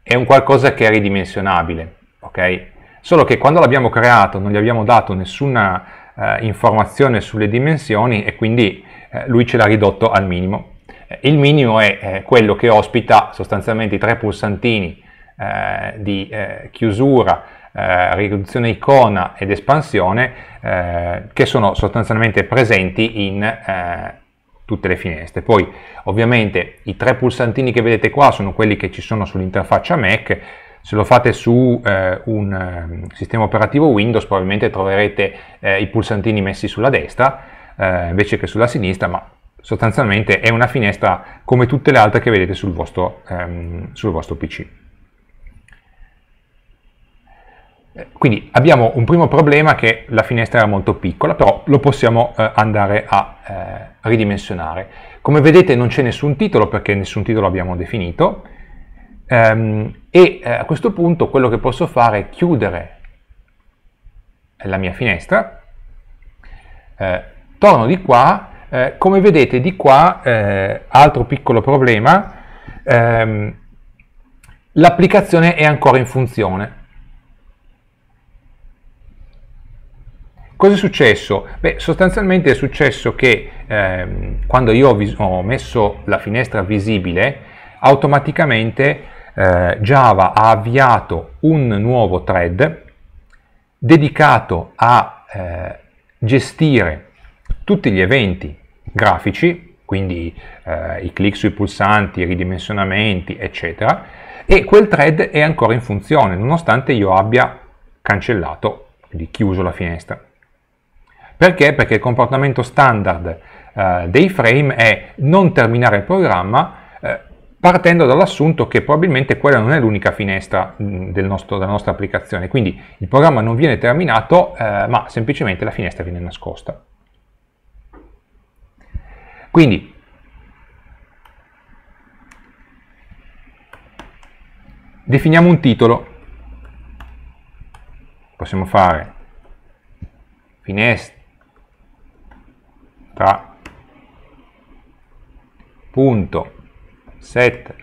è un qualcosa che è ridimensionabile, ok? Solo che quando l'abbiamo creato non gli abbiamo dato nessuna eh, informazione sulle dimensioni e quindi eh, lui ce l'ha ridotto al minimo. Eh, il minimo è eh, quello che ospita sostanzialmente i tre pulsantini eh, di chiusura, riduzione icona ed espansione che sono sostanzialmente presenti in tutte le finestre. Poi ovviamente i tre pulsantini che vedete qua sono quelli che ci sono sull'interfaccia Mac, se lo fate su eh, un eh, sistema operativo Windows probabilmente troverete eh, i pulsantini messi sulla destra eh, invece che sulla sinistra, ma sostanzialmente è una finestra come tutte le altre che vedete sul vostro, ehm, sul vostro PC. Eh, quindi abbiamo un primo problema che la finestra era molto piccola, però lo possiamo eh, andare a eh, ridimensionare. Come vedete non c'è nessun titolo perché nessun titolo abbiamo definito, Um, e eh, a questo punto quello che posso fare è chiudere eh, la mia finestra, eh, torno di qua, eh, come vedete di qua, eh, altro piccolo problema, ehm, l'applicazione è ancora in funzione. Cosa è successo? Beh, sostanzialmente è successo che ehm, quando io ho, ho messo la finestra visibile, automaticamente eh, Java ha avviato un nuovo thread dedicato a eh, gestire tutti gli eventi grafici, quindi eh, i clic sui pulsanti, i ridimensionamenti, eccetera, e quel thread è ancora in funzione, nonostante io abbia cancellato, quindi chiuso la finestra. Perché? Perché il comportamento standard eh, dei frame è non terminare il programma, partendo dall'assunto che probabilmente quella non è l'unica finestra mm, del nostro, della nostra applicazione, quindi il programma non viene terminato, eh, ma semplicemente la finestra viene nascosta. Quindi, definiamo un titolo, possiamo fare finestra punto set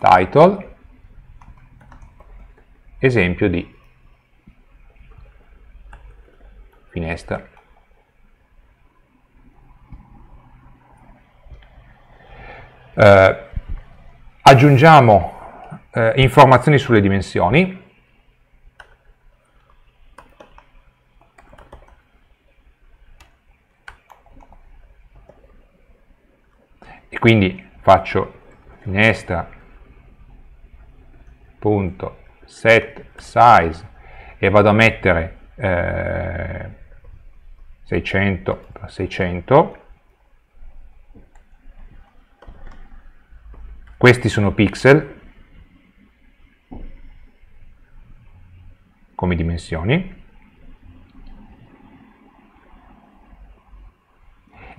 title esempio di finestra. Eh, aggiungiamo eh, informazioni sulle dimensioni. E quindi faccio punto set size e vado a mettere eh, 600 600 questi sono pixel come dimensioni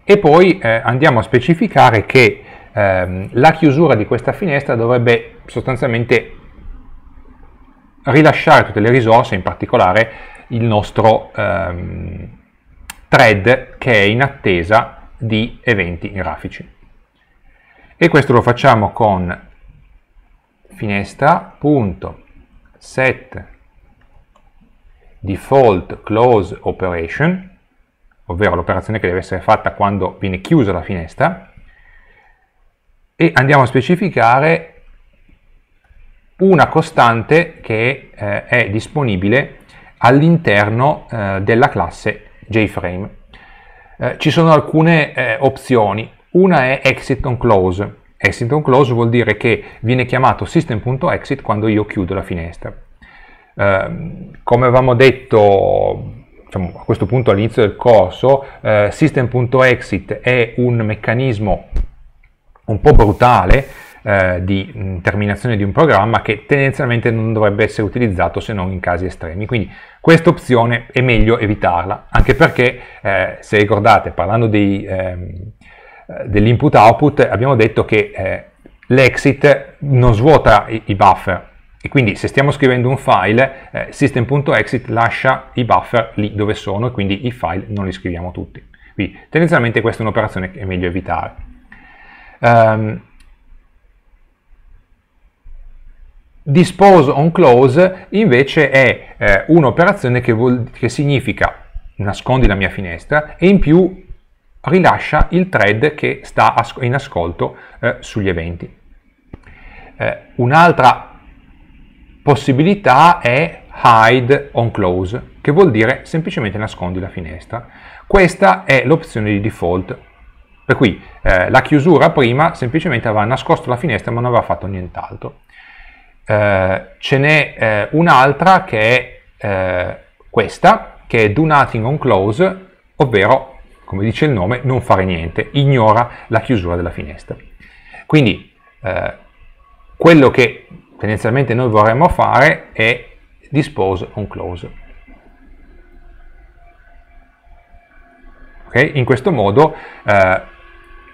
e poi eh, andiamo a specificare che ehm, la chiusura di questa finestra dovrebbe sostanzialmente rilasciare tutte le risorse, in particolare il nostro ehm, thread che è in attesa di eventi grafici. E questo lo facciamo con finestra.set default close operation, ovvero l'operazione che deve essere fatta quando viene chiusa la finestra, e andiamo a specificare una costante che eh, è disponibile all'interno eh, della classe JFrame. Eh, ci sono alcune eh, opzioni, una è exit on close. Exit on close vuol dire che viene chiamato system.exit quando io chiudo la finestra. Ehm, come avevamo detto diciamo, a questo punto all'inizio del corso, eh, system.exit è un meccanismo un po' brutale eh, di mm, terminazione di un programma che tendenzialmente non dovrebbe essere utilizzato se non in casi estremi. Quindi questa opzione è meglio evitarla, anche perché eh, se ricordate parlando ehm, eh, dell'input output abbiamo detto che eh, l'exit non svuota i, i, buffer e quindi se stiamo scrivendo un file eh, system.exit lascia i buffer lì dove sono e quindi i file non li scriviamo tutti. Quindi tendenzialmente questa è un'operazione che è meglio evitare um, dispose on close invece è eh, un'operazione che, che significa nascondi la mia finestra e in più rilascia il thread che sta in ascolto eh, sugli eventi. Eh, un'altra possibilità è hide on close, che vuol dire semplicemente nascondi la finestra. Questa è l'opzione di default per cui eh, la chiusura prima semplicemente aveva nascosto la finestra ma non aveva fatto nient'altro. Eh, ce n'è eh, un'altra che è eh, questa, che è do nothing on close, ovvero, come dice il nome, non fare niente, ignora la chiusura della finestra. Quindi eh, quello che tendenzialmente noi vorremmo fare è dispose on close. Okay? In questo modo eh,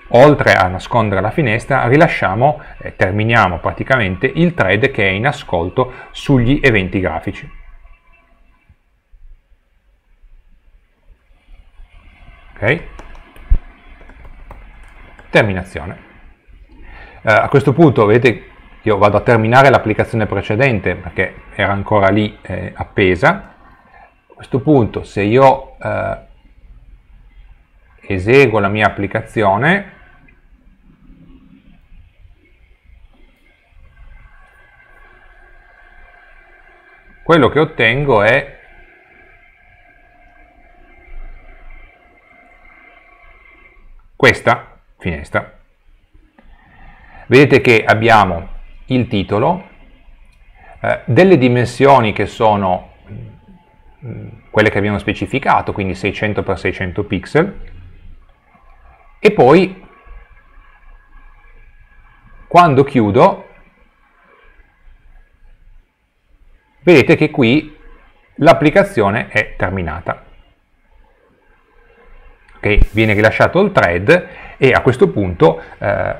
oltre a nascondere la finestra rilasciamo, eh, terminiamo praticamente il thread che è in ascolto sugli eventi grafici. Ok? Terminazione. Eh, a questo punto vedete io vado a terminare l'applicazione precedente perché era ancora lì eh, appesa. A questo punto se io eh, eseguo la mia applicazione quello che ottengo è questa finestra. Vedete che abbiamo il titolo, eh, delle dimensioni che sono mm, quelle che abbiamo specificato, quindi 600x600 pixel, e poi quando chiudo vedete che qui l'applicazione è terminata. ok viene rilasciato il thread e a questo punto eh,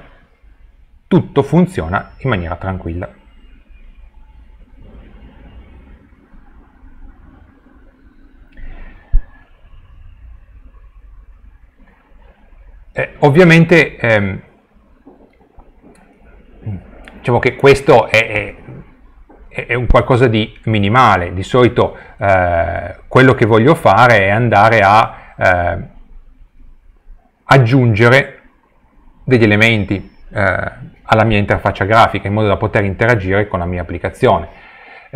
tutto funziona in maniera tranquilla. Eh, ovviamente ehm, diciamo che questo è, è, è, un qualcosa di minimale, di solito eh, quello che voglio fare è andare a eh, aggiungere degli elementi eh, alla mia interfaccia grafica in modo da poter interagire con la mia applicazione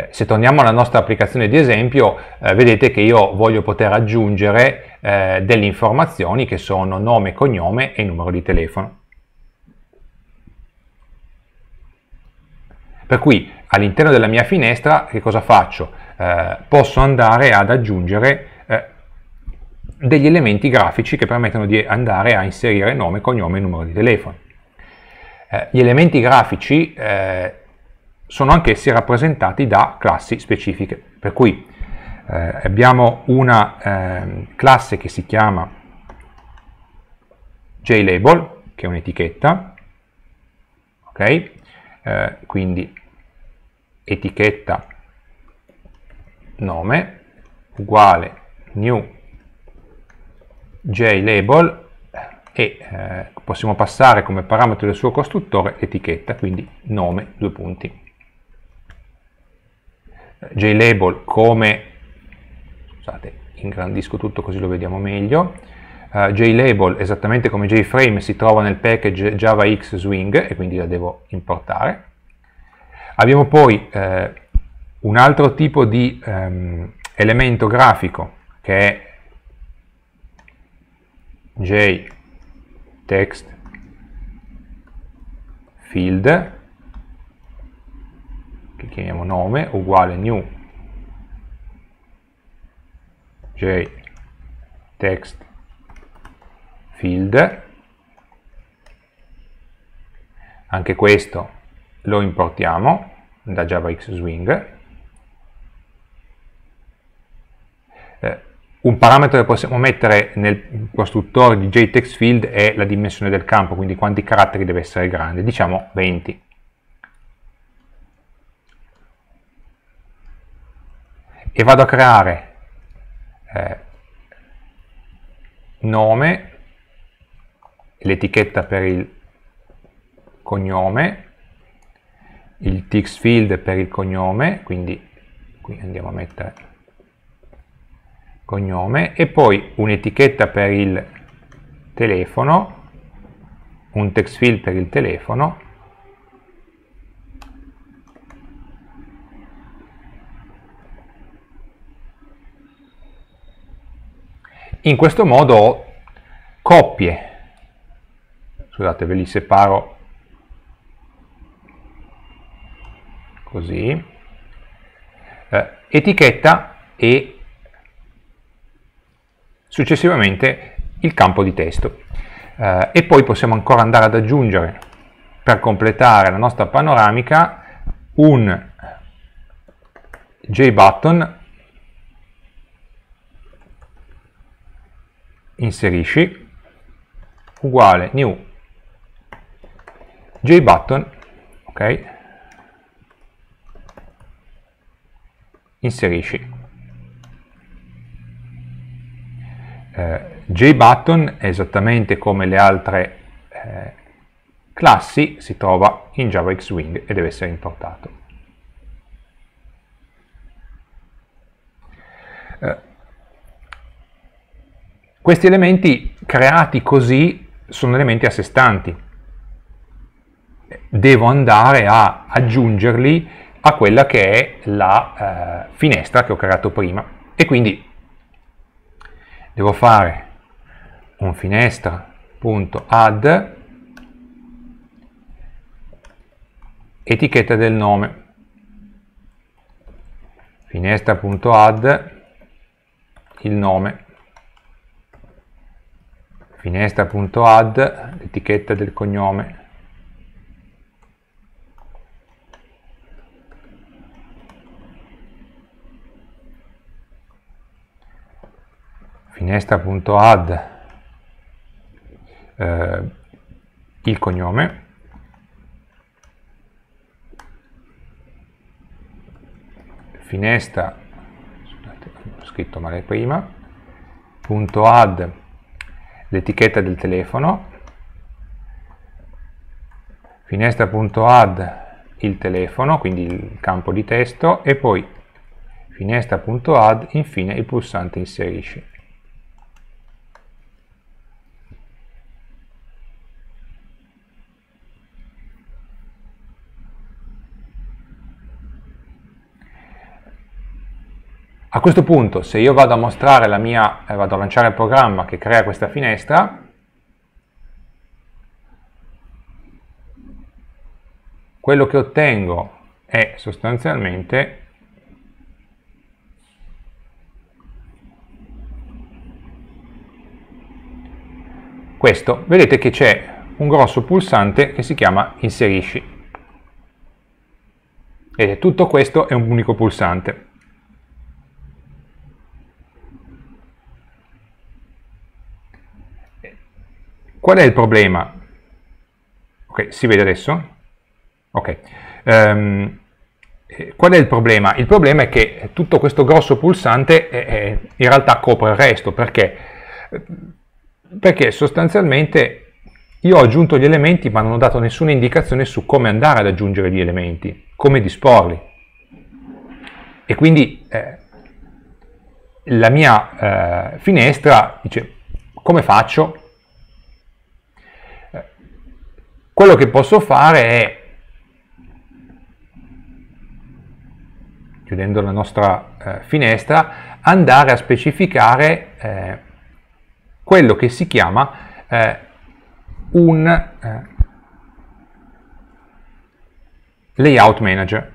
eh, se torniamo alla nostra applicazione di esempio, eh, vedete che io voglio poter aggiungere eh, delle informazioni che sono nome, cognome e numero di telefono. Per cui all'interno della mia finestra che cosa faccio? Eh, posso andare ad aggiungere eh, degli elementi grafici che permettono di andare a inserire nome, cognome e numero di telefono. Eh, gli elementi grafici eh, sono anch'essi rappresentati da classi specifiche. Per cui eh, abbiamo una eh, classe che si chiama JLabel, che è un'etichetta, ok? Eh, quindi etichetta nome uguale new JLabel e eh, possiamo passare come parametro del suo costruttore etichetta, quindi nome, due punti, JLabel come, scusate, ingrandisco tutto così lo vediamo meglio, uh, JLabel esattamente come JFrame si trova nel package JavaX Swing e quindi la devo importare. Abbiamo poi eh, un altro tipo di um, elemento grafico che è JTextField, che chiamiamo nome uguale new j text field anche questo lo importiamo da JavaX Swing eh, un parametro che possiamo mettere nel costruttore di JTextField è la dimensione del campo quindi quanti caratteri deve essere grande diciamo 20 e vado a creare eh, nome, l'etichetta per il cognome, il text field per il cognome, quindi qui andiamo a mettere cognome, e poi un'etichetta per il telefono, un text field per il telefono, In questo modo ho coppie, scusate ve li separo così, eh, etichetta e successivamente il campo di testo. Eh, e poi possiamo ancora andare ad aggiungere, per completare la nostra panoramica, un J button inserisci uguale new jbutton ok inserisci eh, jbutton esattamente come le altre eh, classi si trova in java x wing e deve essere importato Questi elementi creati così sono elementi a sé stanti. Devo andare a aggiungerli a quella che è la eh, finestra che ho creato prima e quindi devo fare un finestra.add etichetta del nome finestra.add il nome finestra.add, l'etichetta del cognome, finestra.add eh, il cognome finestra scritto male prima punto add l'etichetta del telefono, finestra.add il telefono, quindi il campo di testo, e poi finestra.add infine il pulsante inserisci. A questo punto, se io vado a mostrare la mia, eh, vado a lanciare il programma che crea questa finestra, quello che ottengo è sostanzialmente questo. Vedete che c'è un grosso pulsante che si chiama inserisci. E tutto questo è un unico pulsante. Qual è il problema? Ok, si vede adesso? Ok. Um, qual è il problema? Il problema è che tutto questo grosso pulsante eh, eh, in realtà copre il resto, perché? Perché sostanzialmente io ho aggiunto gli elementi ma non ho dato nessuna indicazione su come andare ad aggiungere gli elementi, come disporli. E quindi eh, la mia eh, finestra dice come faccio? quello che posso fare è, chiudendo la nostra eh, finestra, andare a specificare eh, quello che si chiama eh, un eh, layout manager.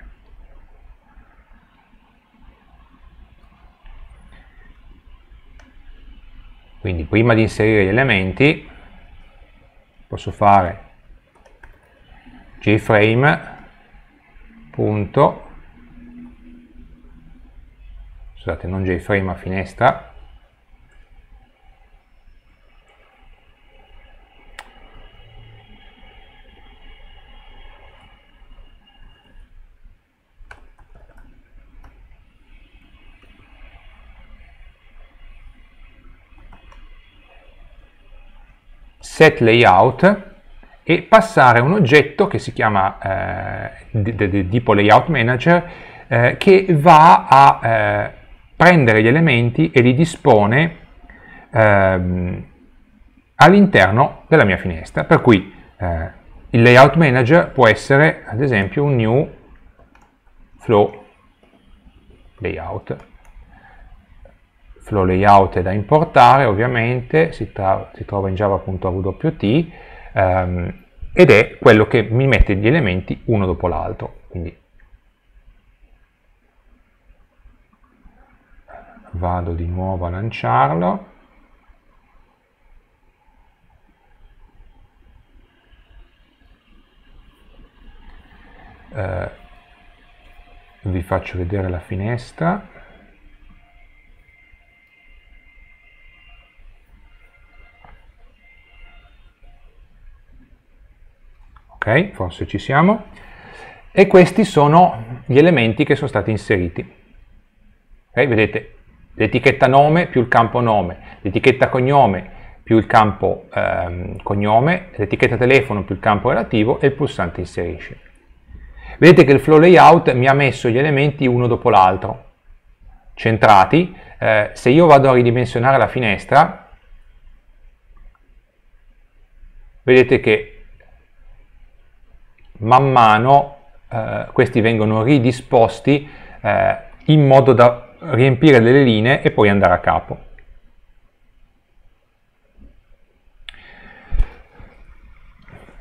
Quindi prima di inserire gli elementi posso fare keyframe punto scusate non jframe a finestra set layout e passare un oggetto che si chiama eh, tipo layout manager eh, che va a eh, prendere gli elementi e li dispone ehm, all'interno della mia finestra per cui eh, il layout manager può essere ad esempio un new flow layout flow layout è da importare ovviamente si, tra si trova in java.wt um, ed è quello che mi mette gli elementi uno dopo l'altro. Quindi vado di nuovo a lanciarlo. Uh, vi faccio vedere la finestra ok? Forse ci siamo. E questi sono gli elementi che sono stati inseriti. Okay? Vedete l'etichetta nome più il campo nome, l'etichetta cognome più il campo ehm, cognome, l'etichetta telefono più il campo relativo e il pulsante inserisce. Vedete che il flow layout mi ha messo gli elementi uno dopo l'altro, centrati. Eh, se io vado a ridimensionare la finestra, vedete che man mano eh, questi vengono ridisposti eh, in modo da riempire delle linee e poi andare a capo.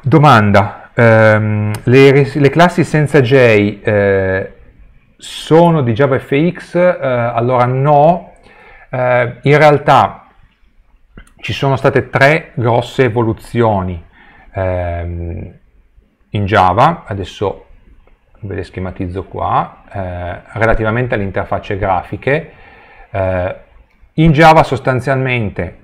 Domanda, ehm, le, le, classi senza J eh, sono di JavaFX? Eh, allora no, eh, in realtà ci sono state tre grosse evoluzioni. Ehm, in Java, adesso ve le schematizzo qua, eh, relativamente alle interfacce grafiche. Eh, in Java sostanzialmente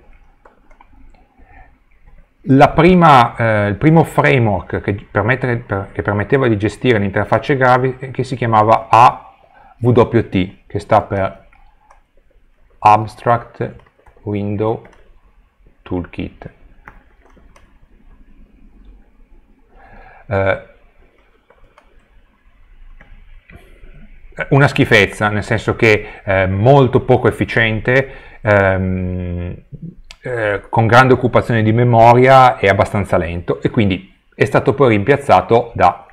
prima, eh, il primo framework che, permette, per, che, permetteva di gestire le interfacce grafiche che si chiamava AWT, che sta per Abstract Window Toolkit. eh, una schifezza, nel senso che è eh, molto poco efficiente, ehm, eh, con grande occupazione di memoria e abbastanza lento e quindi è stato poi rimpiazzato da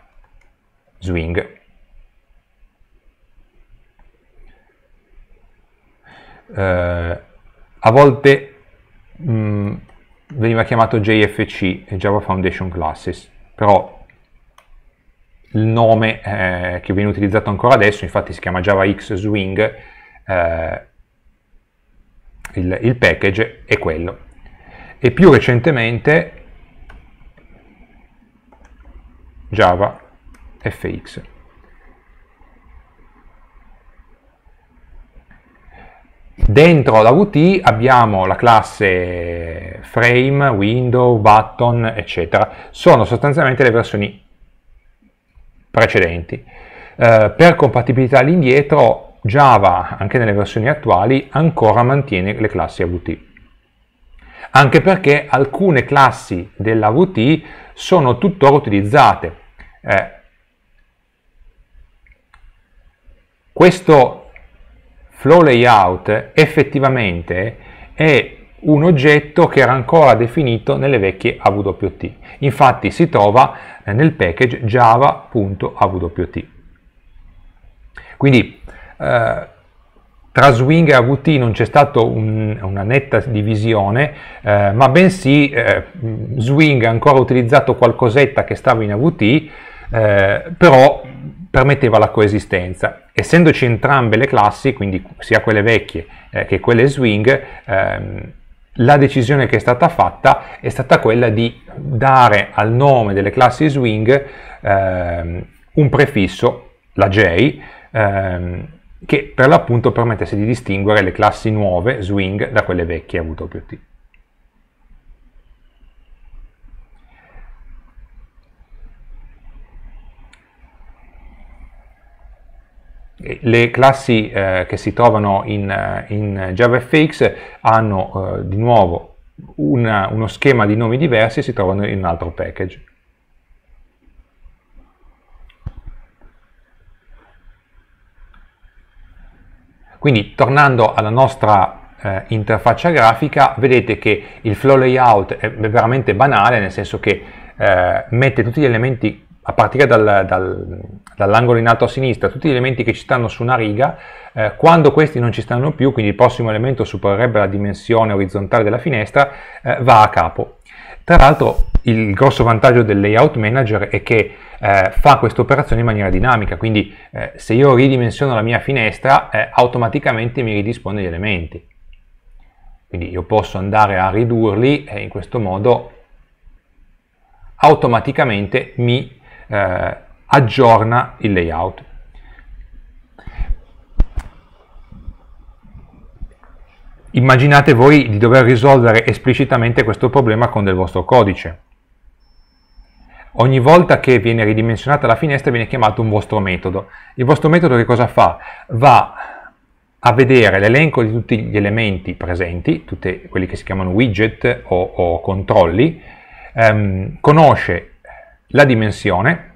Swing. Eh, a volte mh, mm, veniva chiamato JFC, Java Foundation Classes, però il nome eh, che viene utilizzato ancora adesso, infatti si chiama JavaX Swing, eh, il, il, package è quello. E più recentemente Java FX. Dentro la VT abbiamo la classe frame, window, button, eccetera. Sono sostanzialmente le versioni precedenti. Eh, per compatibilità all'indietro Java, anche nelle versioni attuali, ancora mantiene le classi AVT. Anche perché alcune classi dell'AVT sono tuttora utilizzate. Eh, questo flow layout effettivamente è un oggetto che era ancora definito nelle vecchie AWT. Infatti si trova eh, nel package java.awt. Quindi eh, tra swing e AVT non c'è stata un, una netta divisione, eh, ma bensì eh, swing ha ancora utilizzato qualcosetta che stava in AVT, eh, però permetteva la coesistenza. Essendoci entrambe le classi, quindi sia quelle vecchie eh, che quelle swing, ehm, la decisione che è stata fatta è stata quella di dare al nome delle classi swing ehm, un prefisso, la J, ehm, che per l'appunto permettesse di distinguere le classi nuove swing da quelle vecchie a le classi eh, che si trovano in, eh, in JavaFX hanno eh, di nuovo una, uno schema di nomi diversi e si trovano in un altro package. Quindi tornando alla nostra eh, interfaccia grafica, vedete che il flow layout è veramente banale, nel senso che eh, mette tutti gli elementi a partire dal, dal, dall'angolo in alto a sinistra, tutti gli elementi che ci stanno su una riga, eh, quando questi non ci stanno più, quindi il prossimo elemento supererebbe la dimensione orizzontale della finestra, eh, va a capo. Tra l'altro il grosso vantaggio del layout manager è che eh, fa questa operazione in maniera dinamica, quindi eh, se io ridimensiono la mia finestra eh, automaticamente mi ridispone gli elementi. Quindi io posso andare a ridurli e in questo modo automaticamente mi eh, aggiorna il layout. Immaginate voi di dover risolvere esplicitamente questo problema con del vostro codice. Ogni volta che viene ridimensionata la finestra viene chiamato un vostro metodo. Il vostro metodo che cosa fa? Va a vedere l'elenco di tutti gli elementi presenti, tutti quelli che si chiamano widget o, o controlli, ehm, conosce la dimensione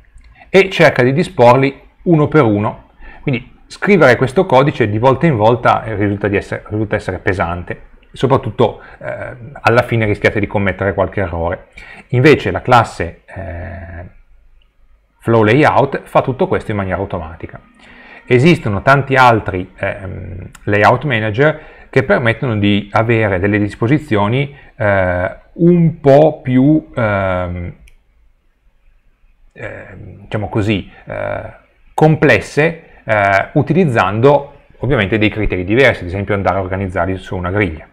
e cerca di disporli uno per uno. Quindi scrivere questo codice di volta in volta risulta, essere, risulta essere pesante, soprattutto eh, alla fine rischiate di commettere qualche errore. Invece la classe eh, flow layout fa tutto questo in maniera automatica. Esistono tanti altri eh, layout manager che permettono di avere delle disposizioni eh, un po' più ehm, Ehm, diciamo così, eh, complesse eh, utilizzando ovviamente dei criteri diversi, ad esempio andare a organizzarli su una griglia.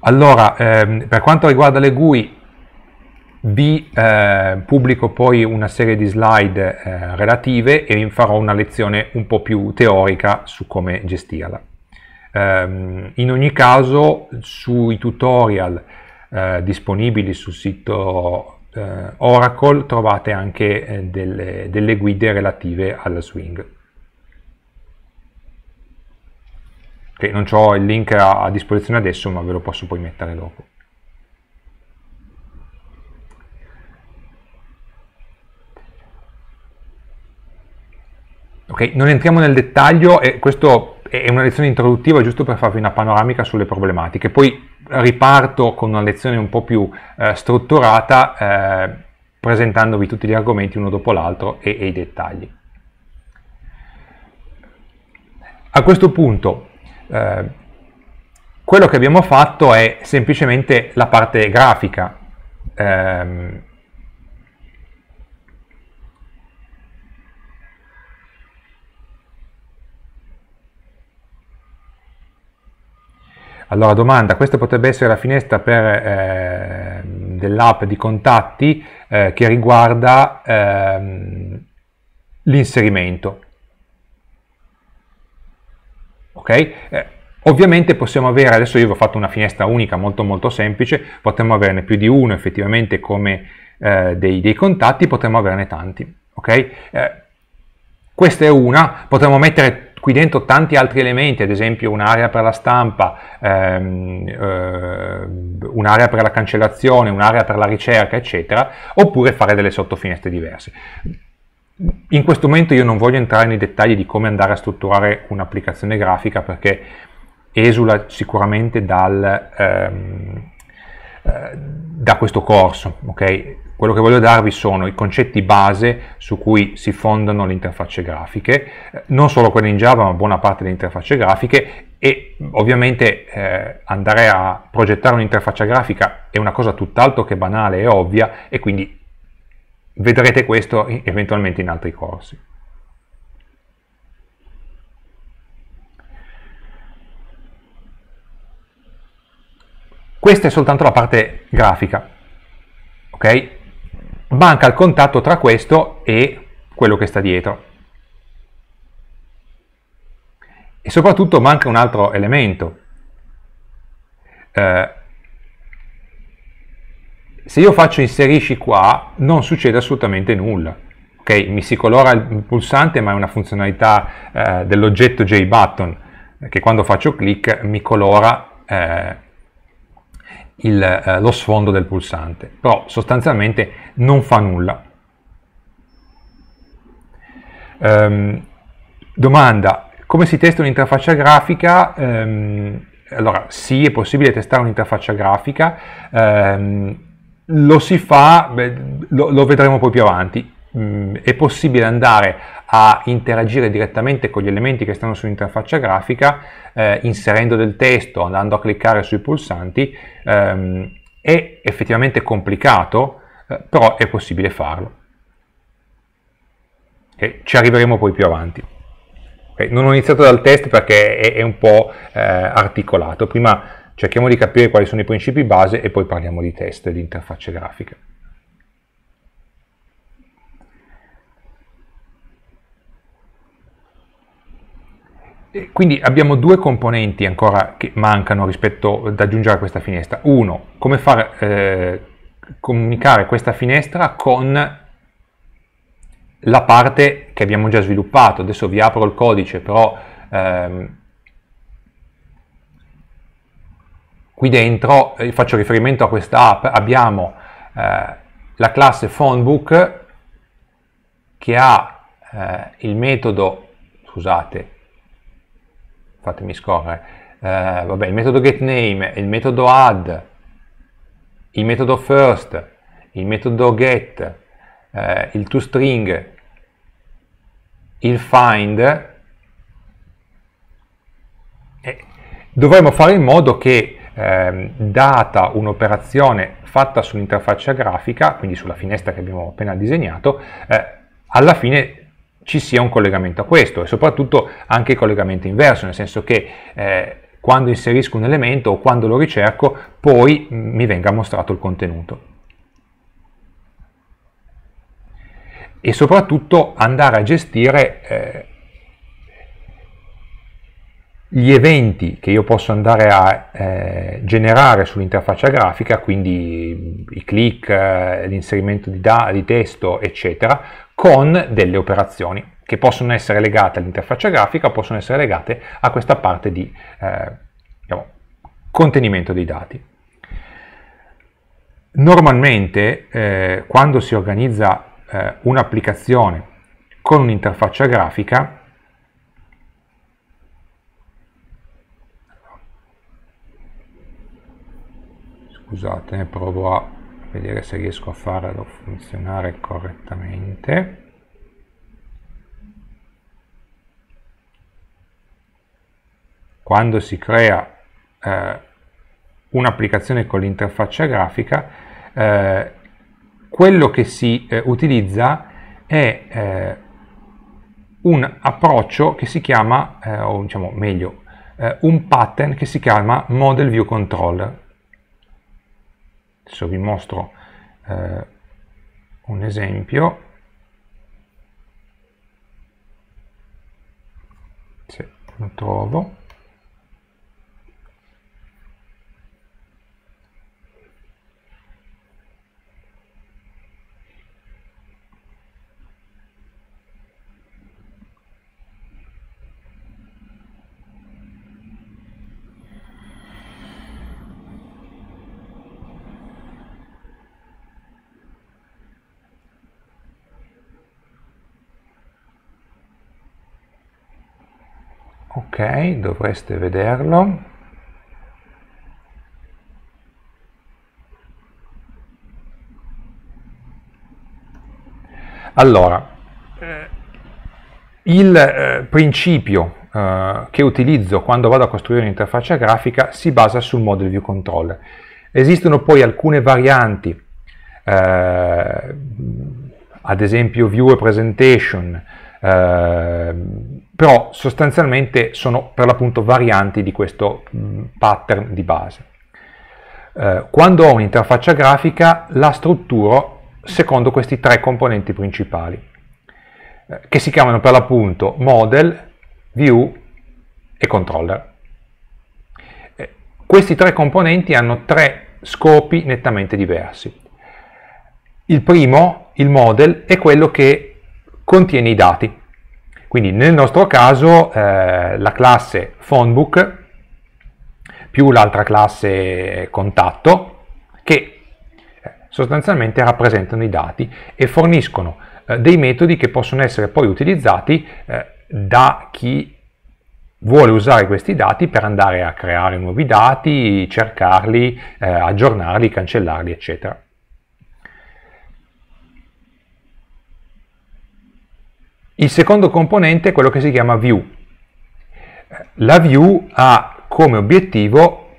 Allora, ehm, per quanto riguarda le GUI, vi eh, pubblico poi una serie di slide eh, relative e vi farò una lezione un po' più teorica su come gestirla. Ehm, in ogni caso sui tutorial eh, disponibili sul sito eh, Oracle trovate anche eh, delle, delle guide relative al swing. Okay, non ho il link a, a disposizione adesso ma ve lo posso poi mettere dopo. Okay? Non entriamo nel dettaglio, e questo è una lezione introduttiva giusto per farvi una panoramica sulle problematiche, poi riparto con una lezione un po' più eh, strutturata eh, presentandovi tutti gli argomenti uno dopo l'altro e, e i dettagli. A questo punto eh, quello che abbiamo fatto è semplicemente la parte grafica. Ehm, Allora domanda, questa potrebbe essere la finestra per, eh, dell'app di contatti eh, che riguarda ehm, l'inserimento. Ok? Eh, ovviamente possiamo avere, adesso io vi ho fatto una finestra unica molto molto semplice, potremmo averne più di uno effettivamente come eh, dei, dei, contatti, potremmo averne tanti. Ok? Eh, questa è una, potremmo mettere qui dentro tanti altri elementi, ad esempio un'area per la stampa, ehm, eh, un'area per la cancellazione, un'area per la ricerca, eccetera, oppure fare delle sottofinestre diverse. In questo momento io non voglio entrare nei dettagli di come andare a strutturare un'applicazione grafica perché esula sicuramente dal, ehm, eh, da questo corso, okay? Quello che voglio darvi sono i concetti base su cui si fondano le interfacce grafiche, eh, non solo quelle in Java, ma buona parte delle interfacce grafiche e ovviamente eh, andare a progettare un'interfaccia grafica è una cosa tutt'altro che banale e ovvia e quindi vedrete questo eventualmente in altri corsi. Questa è soltanto la parte grafica, ok? manca il contatto tra questo e quello che sta dietro. E soprattutto manca un altro elemento. Eh, se io faccio inserisci qua, non succede assolutamente nulla. Okay? Mi si colora il pulsante, ma è una funzionalità eh, dell'oggetto JButton, che quando faccio clic mi colora eh, il, eh, lo sfondo del pulsante, però sostanzialmente non fa nulla. Um, domanda, come si testa un'interfaccia grafica? Um, allora, sì, è possibile testare un'interfaccia grafica, um, lo si fa, beh, lo, lo vedremo poi più avanti mm, è possibile andare a interagire direttamente con gli elementi che stanno sull'interfaccia grafica, eh, inserendo del testo, andando a cliccare sui pulsanti, ehm, è effettivamente complicato, eh, però è possibile farlo. Okay? Ci arriveremo poi più avanti. Okay? Non ho iniziato dal test perché è, è un po' eh, articolato, prima cerchiamo di capire quali sono i principi base e poi parliamo di test e di interfacce grafiche. Quindi abbiamo due componenti ancora che mancano rispetto ad aggiungere a questa finestra. Uno, come far eh, comunicare questa finestra con la parte che abbiamo già sviluppato. Adesso vi apro il codice, però ehm, qui dentro, eh, faccio riferimento a questa app, abbiamo eh, la classe phonebook che ha eh, il metodo, scusate, fatemi scorrere, eh, vabbè, il metodo getName, il metodo add, il metodo first, il metodo get, eh, il toString, il find, eh, dovremmo fare in modo che ehm, data un'operazione fatta sull'interfaccia grafica, quindi sulla finestra che abbiamo appena disegnato, eh, alla fine ci sia un collegamento a questo e soprattutto anche il collegamento inverso, nel senso che eh, quando inserisco un elemento o quando lo ricerco poi mm, mi venga mostrato il contenuto. E soprattutto andare a gestire eh, gli eventi che io posso andare a eh, generare sull'interfaccia grafica, quindi mm, i click, eh, l'inserimento di, di testo, eccetera, con delle operazioni che possono essere legate all'interfaccia grafica, possono essere legate a questa parte di eh, diciamo, contenimento dei dati. Normalmente eh, quando si organizza eh, un'applicazione con un'interfaccia grafica scusate ne eh, provo a vedere se riesco a farlo funzionare correttamente quando si crea eh, un'applicazione con l'interfaccia grafica eh, quello che si eh, utilizza è eh, un approccio che si chiama eh, o diciamo meglio un pattern che si chiama model view controller adesso vi mostro eh, un esempio se lo trovo ok dovreste vederlo allora eh, il eh, principio eh, che utilizzo quando vado a costruire un'interfaccia grafica si basa sul model view controller esistono poi alcune varianti eh, ad esempio view e presentation eh, però sostanzialmente sono per l'appunto varianti di questo mm, pattern di base. Eh, quando ho un'interfaccia grafica la strutturo secondo questi tre componenti principali, eh, che si chiamano per l'appunto model, view e controller. Eh, questi tre componenti hanno tre scopi nettamente diversi. Il primo, il model, è quello che contiene i dati, quindi nel nostro caso eh, la classe phonebook più l'altra classe contatto che eh, sostanzialmente rappresentano i dati e forniscono eh, dei metodi che possono essere poi utilizzati eh, da chi vuole usare questi dati per andare a creare nuovi dati, cercarli, eh, aggiornarli, cancellarli, eccetera. Il secondo componente è quello che si chiama view. La view ha come obiettivo,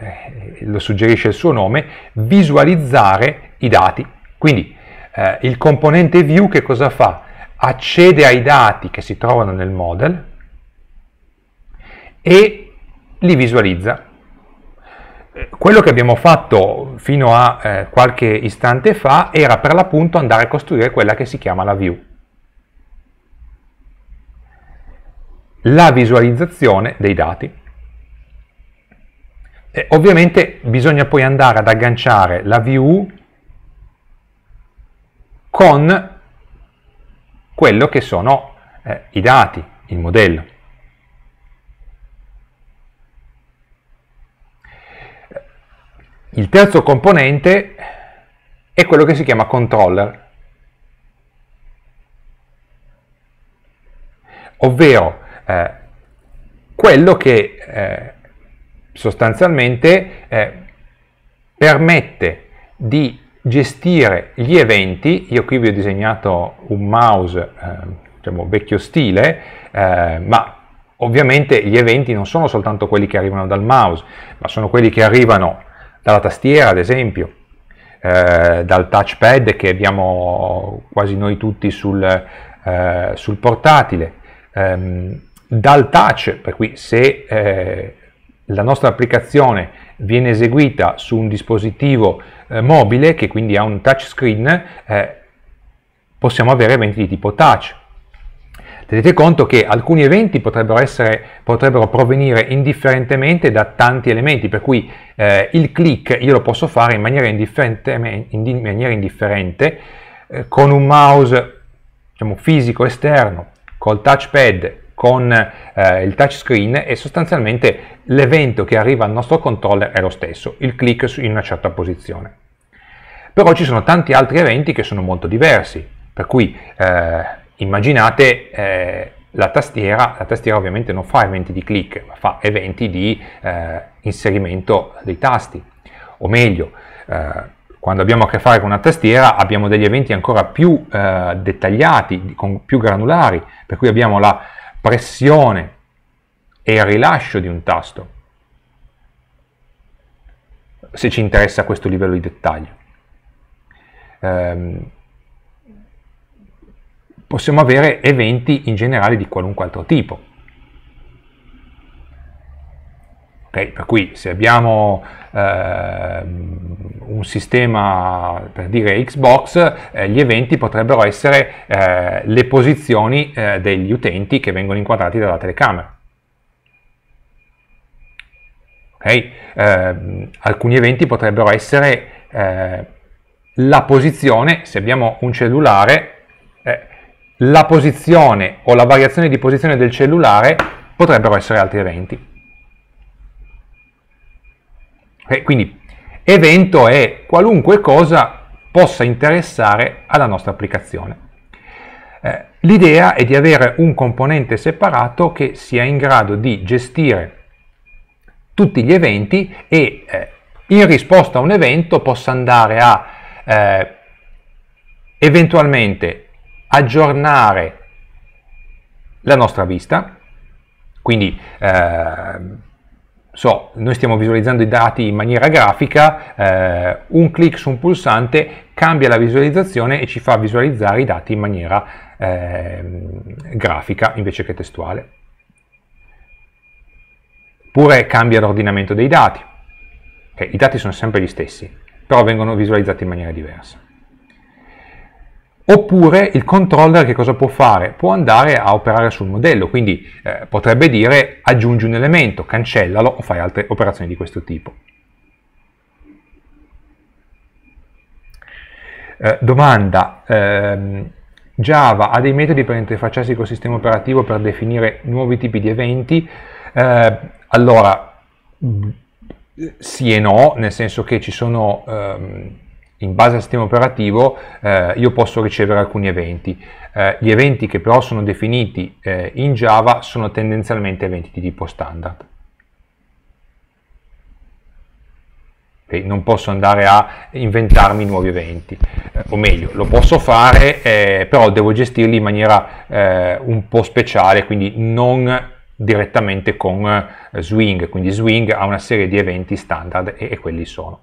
eh, lo suggerisce il suo nome, visualizzare i dati. Quindi eh, il componente view che cosa fa? Accede ai dati che si trovano nel model e li visualizza. Quello che abbiamo fatto fino a eh, qualche istante fa era per l'appunto andare a costruire quella che si chiama la view. la visualizzazione dei dati. E ovviamente bisogna poi andare ad agganciare la view con quello che sono eh, i dati, il modello. Il terzo componente è quello che si chiama controller, ovvero eh, quello che eh, sostanzialmente eh, permette di gestire gli eventi, io qui vi ho disegnato un mouse eh, diciamo vecchio stile, eh, ma ovviamente gli eventi non sono soltanto quelli che arrivano dal mouse, ma sono quelli che arrivano dalla tastiera ad esempio, eh, dal touchpad che abbiamo quasi noi tutti sul, eh, sul portatile, ehm, dal touch, per cui se eh, la nostra applicazione viene eseguita su un dispositivo eh, mobile che quindi ha un touchscreen, eh, possiamo avere eventi di tipo touch. Tenete conto che alcuni eventi potrebbero, essere, potrebbero provenire indifferentemente da tanti elementi, per cui eh, il click io lo posso fare in maniera indifferente, in maniera indifferente eh, con un mouse diciamo, fisico esterno, col touchpad, con eh, il touchscreen e sostanzialmente l'evento che arriva al nostro controller è lo stesso, il click in una certa posizione. Però ci sono tanti altri eventi che sono molto diversi, per cui eh, immaginate eh, la tastiera, la tastiera ovviamente non fa eventi di click, ma fa eventi di eh, inserimento dei tasti, o meglio, eh, quando abbiamo a che fare con una tastiera abbiamo degli eventi ancora più eh, dettagliati, con, più granulari, per cui abbiamo la pressione e rilascio di un tasto, se ci interessa questo livello di dettaglio. Ehm, possiamo avere eventi in generale di qualunque altro tipo, Okay? Per cui se abbiamo eh, un sistema, per dire Xbox, eh, gli eventi potrebbero essere eh, le posizioni eh, degli utenti che vengono inquadrati dalla telecamera. Okay? Ehm, alcuni eventi potrebbero essere eh, la posizione, se abbiamo un cellulare, eh, la posizione o la variazione di posizione del cellulare potrebbero essere altri eventi. E eh, quindi evento è qualunque cosa possa interessare alla nostra applicazione. Eh, l'idea è di avere un componente separato che sia in grado di gestire tutti gli eventi e eh, in risposta a un evento possa andare a eh, eventualmente aggiornare la nostra vista, quindi eh, so, noi stiamo visualizzando i dati in maniera grafica, eh, un clic su un pulsante cambia la visualizzazione e ci fa visualizzare i dati in maniera eh, grafica invece che testuale. Oppure cambia l'ordinamento dei dati. Okay, I dati sono sempre gli stessi, però vengono visualizzati in maniera diversa. Oppure il controller che cosa può fare? Può andare a operare sul modello, quindi eh, potrebbe dire aggiungi un elemento, cancellalo o fai altre operazioni di questo tipo. Eh, domanda, ehm, Java ha dei metodi per interfacciarsi col sistema operativo per definire nuovi tipi di eventi? Eh, allora, mm, sì e no, nel senso che ci sono... Ehm, in base al sistema operativo eh, io posso ricevere alcuni eventi. Eh, gli eventi che però sono definiti eh, in Java sono tendenzialmente eventi di tipo standard. non posso andare a inventarmi nuovi eventi, eh, o meglio, lo posso fare, eh, però devo gestirli in maniera eh, un po' speciale, quindi non direttamente con Swing, quindi Swing ha una serie di eventi standard e, e quelli sono.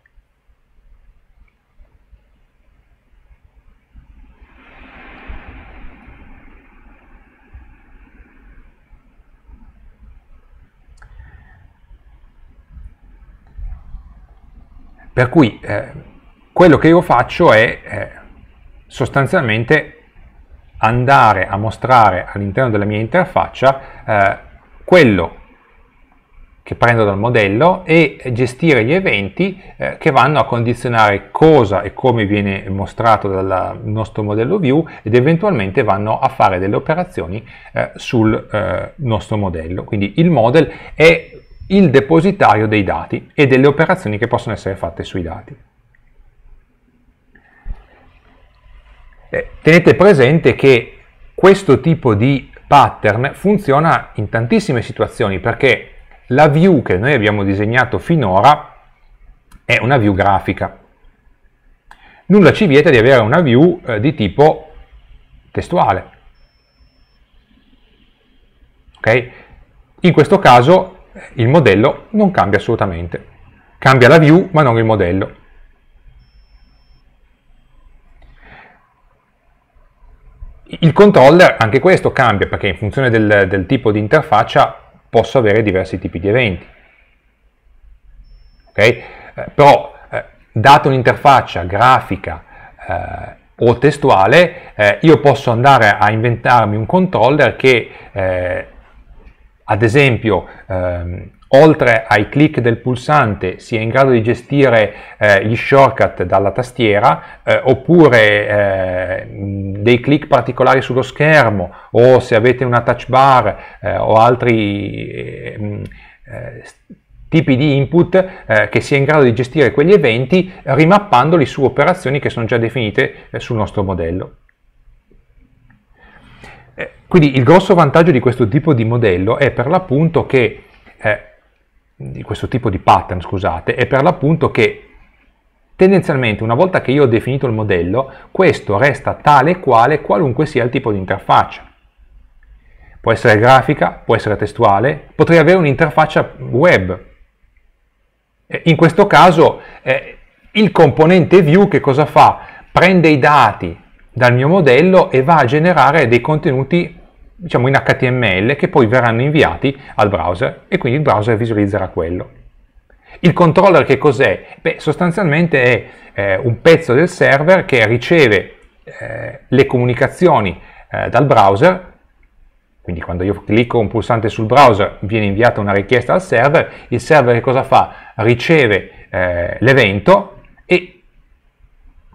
Per cui eh, quello che io faccio è eh, sostanzialmente andare a mostrare all'interno della mia interfaccia eh, quello che prendo dal modello e gestire gli eventi eh, che vanno a condizionare cosa e come viene mostrato dal nostro modello view ed eventualmente vanno a fare delle operazioni eh, sul eh, nostro modello. Quindi il model è il depositario dei dati e delle operazioni che possono essere fatte sui dati. Eh, tenete presente che questo tipo di pattern funziona in tantissime situazioni perché la view che noi abbiamo disegnato finora è una view grafica. Nulla ci vieta di avere una view eh, di tipo testuale. Okay? In questo caso il modello non cambia assolutamente. Cambia la view ma non il modello. Il controller, anche questo cambia perché in funzione del, del tipo di interfaccia posso avere diversi tipi di eventi. Okay? Eh, però eh, data un'interfaccia grafica eh, o testuale, eh, io posso andare a inventarmi un controller che eh, ad esempio, ehm, oltre ai click del pulsante sia in grado di gestire eh, gli shortcut dalla tastiera eh, oppure eh, dei click particolari sullo schermo o se avete una touch bar eh, o altri ehm, eh, tipi di input eh, che sia in grado di gestire quegli eventi rimappandoli su operazioni che sono già definite sul nostro modello. Eh, quindi il grosso vantaggio di questo tipo di modello è per l'appunto che, eh, di questo tipo di pattern, scusate, è per l'appunto che tendenzialmente una volta che io ho definito il modello, questo resta tale quale qualunque sia il tipo di interfaccia. Può essere grafica, può essere testuale, potrei avere un'interfaccia web. In questo caso eh, il componente view che cosa fa? Prende i dati dal mio modello e va a generare dei contenuti diciamo in HTML che poi verranno inviati al browser e quindi il browser visualizzerà quello. Il controller che cos'è? Beh, sostanzialmente è eh, un pezzo del server che riceve eh, le comunicazioni eh, dal browser, quindi quando io clicco un pulsante sul browser viene inviata una richiesta al server, il server che cosa fa? Riceve eh, l'evento,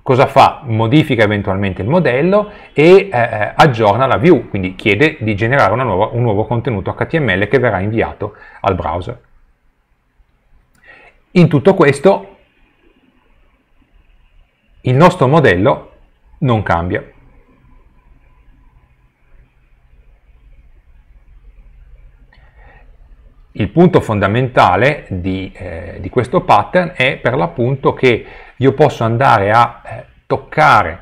Cosa fa? Modifica eventualmente il modello e eh, eh aggiorna la view, quindi chiede di generare nuova, un nuovo contenuto HTML che verrà inviato al browser. In tutto questo il nostro modello non cambia. Il punto fondamentale di, eh, di questo pattern è per l'appunto che io posso andare a eh, toccare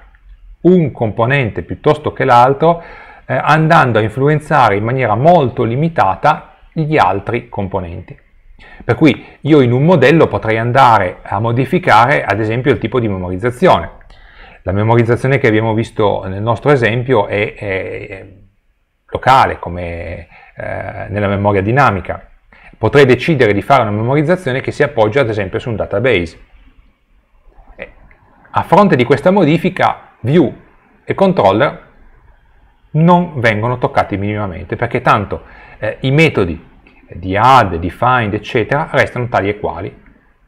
un componente piuttosto che l'altro eh, andando a influenzare in maniera molto limitata gli altri componenti. Per cui io in un modello potrei andare a modificare ad esempio il tipo di memorizzazione. La memorizzazione che abbiamo visto nel nostro esempio è, è, è locale, come eh, nella memoria dinamica. Potrei decidere di fare una memorizzazione che si appoggia ad esempio su un database a fronte di questa modifica, view e controller non vengono toccati minimamente, perché tanto eh, i metodi di add, di find, eccetera, restano tali e quali.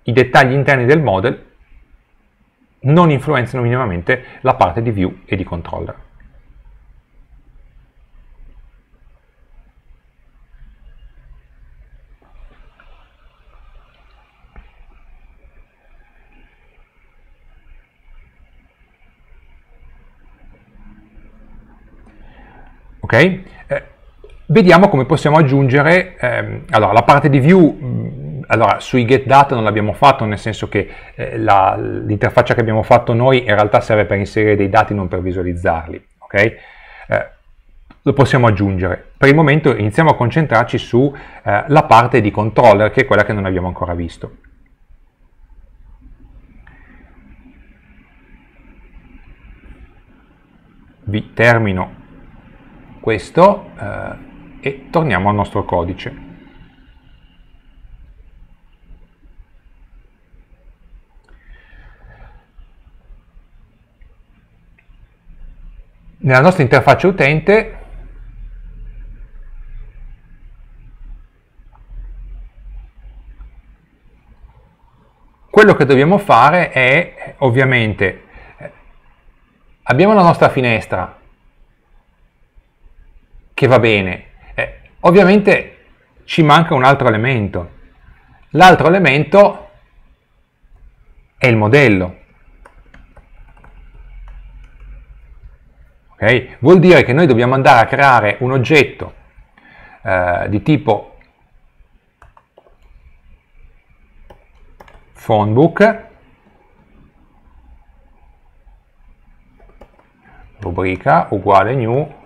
I dettagli interni del model non influenzano minimamente la parte di view e di controller. Okay? Eh, vediamo come possiamo aggiungere ehm, allora, la parte di view mh, mm, allora, sui get data non l'abbiamo fatto nel senso che eh, la, l'interfaccia che abbiamo fatto noi in realtà serve per inserire dei dati non per visualizzarli okay? eh, lo possiamo aggiungere per il momento iniziamo a concentrarci sulla eh, parte di controller che è quella che non abbiamo ancora visto vi termino questo eh, e torniamo al nostro codice. Nella nostra interfaccia utente quello che dobbiamo fare è ovviamente abbiamo la nostra finestra che va bene. Eh, ovviamente ci manca un altro elemento. L'altro elemento è il modello. Okay? Vuol dire che noi dobbiamo andare a creare un oggetto eh, di tipo phonebook rubrica uguale new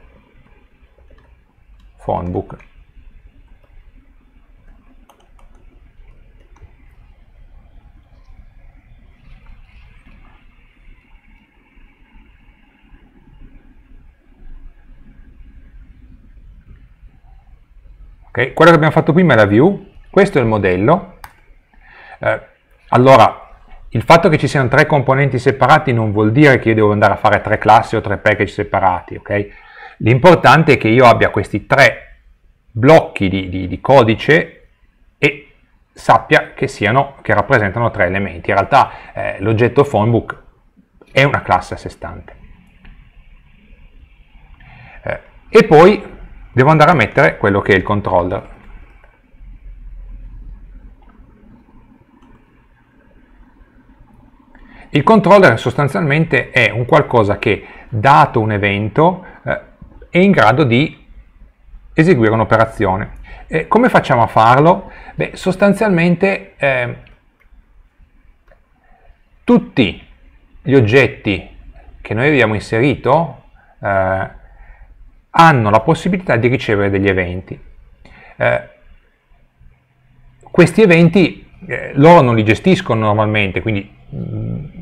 phonebook Okay. Quello che abbiamo fatto prima è la view, questo è il modello. Eh, allora, il fatto che ci siano tre componenti separati non vuol dire che io devo andare a fare tre classi o tre package separati, ok? L'importante è che io abbia questi tre blocchi di, di, di codice e sappia che, siano, che, rappresentano tre elementi. In realtà eh, l'oggetto phonebook è una classe a sé stante. Eh, e poi devo andare a mettere quello che è il controller. Il controller sostanzialmente è un qualcosa che, dato un evento, eh, è in grado di eseguire un'operazione. Eh, come facciamo a farlo? Beh, sostanzialmente eh, tutti gli oggetti che noi abbiamo inserito eh, hanno la possibilità di ricevere degli eventi. Eh, questi eventi eh, loro non li gestiscono normalmente, quindi mh, mm,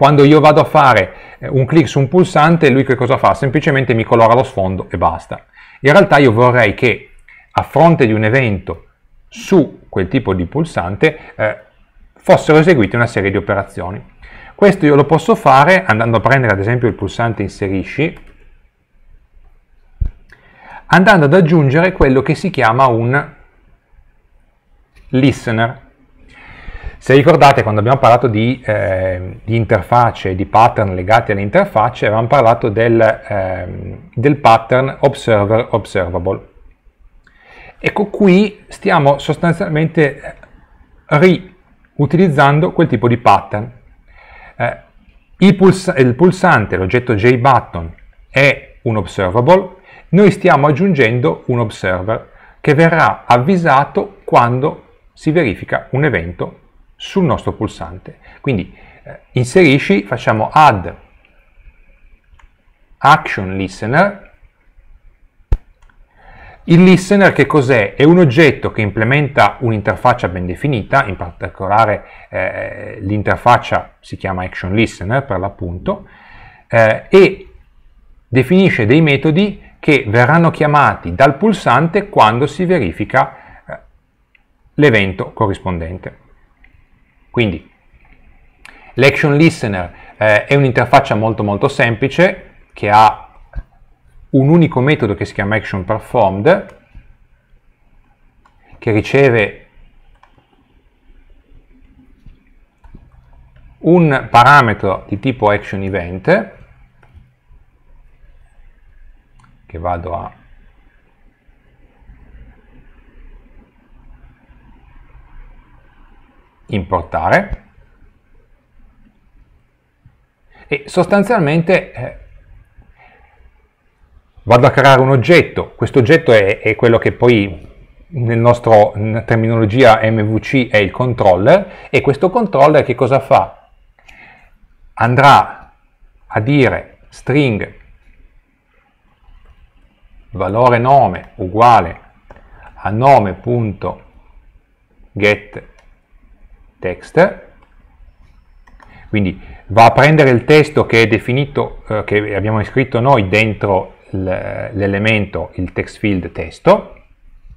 quando io vado a fare eh, un clic su un pulsante, lui che cosa fa? Semplicemente mi colora lo sfondo e basta. In realtà io vorrei che a fronte di un evento su quel tipo di pulsante eh, fossero eseguite una serie di operazioni. Questo io lo posso fare andando a prendere ad esempio il pulsante inserisci, andando ad aggiungere quello che si chiama un listener. Se ricordate, quando abbiamo parlato di, eh, di interfacce, di pattern legati alle interfacce, avevamo parlato del, eh, del pattern observer-observable. Ecco qui stiamo sostanzialmente eh, riutilizzando quel tipo di pattern. Eh, il, puls il pulsante, l'oggetto JButton, è un observable, noi stiamo aggiungendo un observer che verrà avvisato quando si verifica un evento sul nostro pulsante. Quindi eh, inserisci, facciamo add action listener. Il listener che cos'è? È un oggetto che implementa un'interfaccia ben definita, in particolare eh, l'interfaccia si chiama action listener per l'appunto, eh, e definisce dei metodi che verranno chiamati dal pulsante quando si verifica eh, l'evento corrispondente. Quindi l'action listener eh, è un'interfaccia molto molto semplice che ha un unico metodo che si chiama action performed che riceve un parametro di tipo action event che vado a importare e sostanzialmente eh, vado a creare un oggetto, questo oggetto è, è quello che poi nel nostro, nella terminologia MVC è il controller e questo controller che cosa fa? Andrà a dire string valore nome uguale a nome.get text, quindi va a prendere il testo che è definito, eh, che abbiamo iscritto noi dentro l'elemento, il text field testo,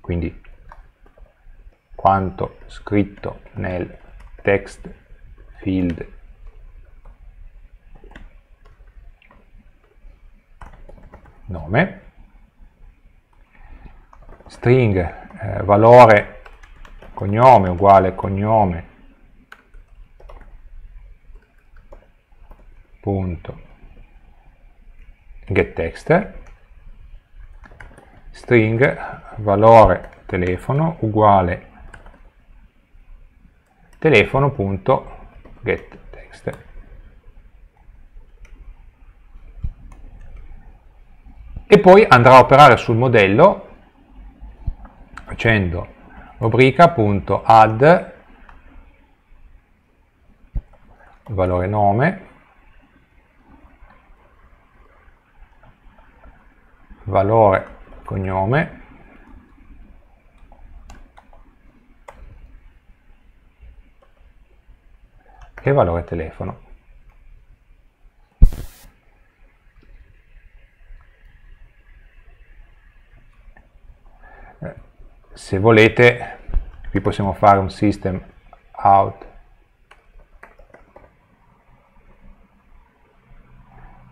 quindi quanto scritto nel text field nome, string eh, valore cognome uguale cognome getText string valore telefono uguale telefono.getText e poi andrà a operare sul modello facendo rubrica.add valore nome valore cognome e valore telefono. Eh, se volete, qui possiamo fare un system out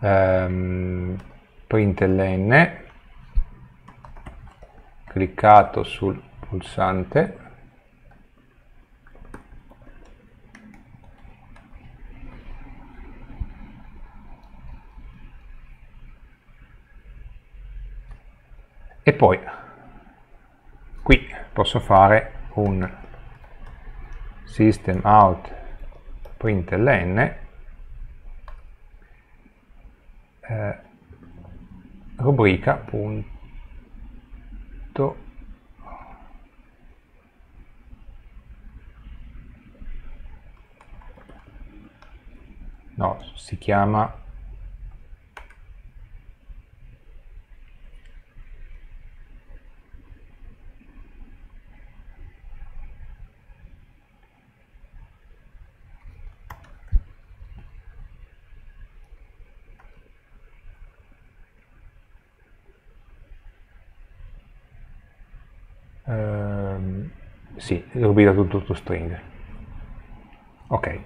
um, ehm, println cliccato sul pulsante e poi qui posso fare un system out print eh, rubrica punto detto no si chiama ehm, sì, rubrica tutto.string. Ok.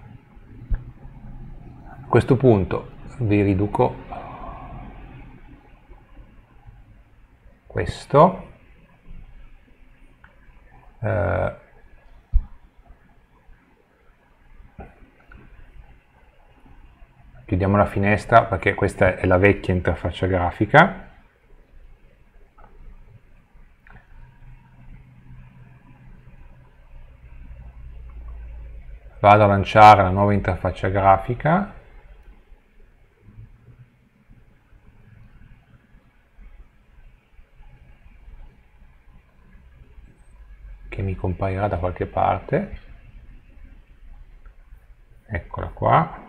A questo punto vi riduco questo. Eh, chiudiamo la finestra perché questa è la vecchia interfaccia grafica vado a lanciare la nuova interfaccia grafica che mi comparirà da qualche parte eccola qua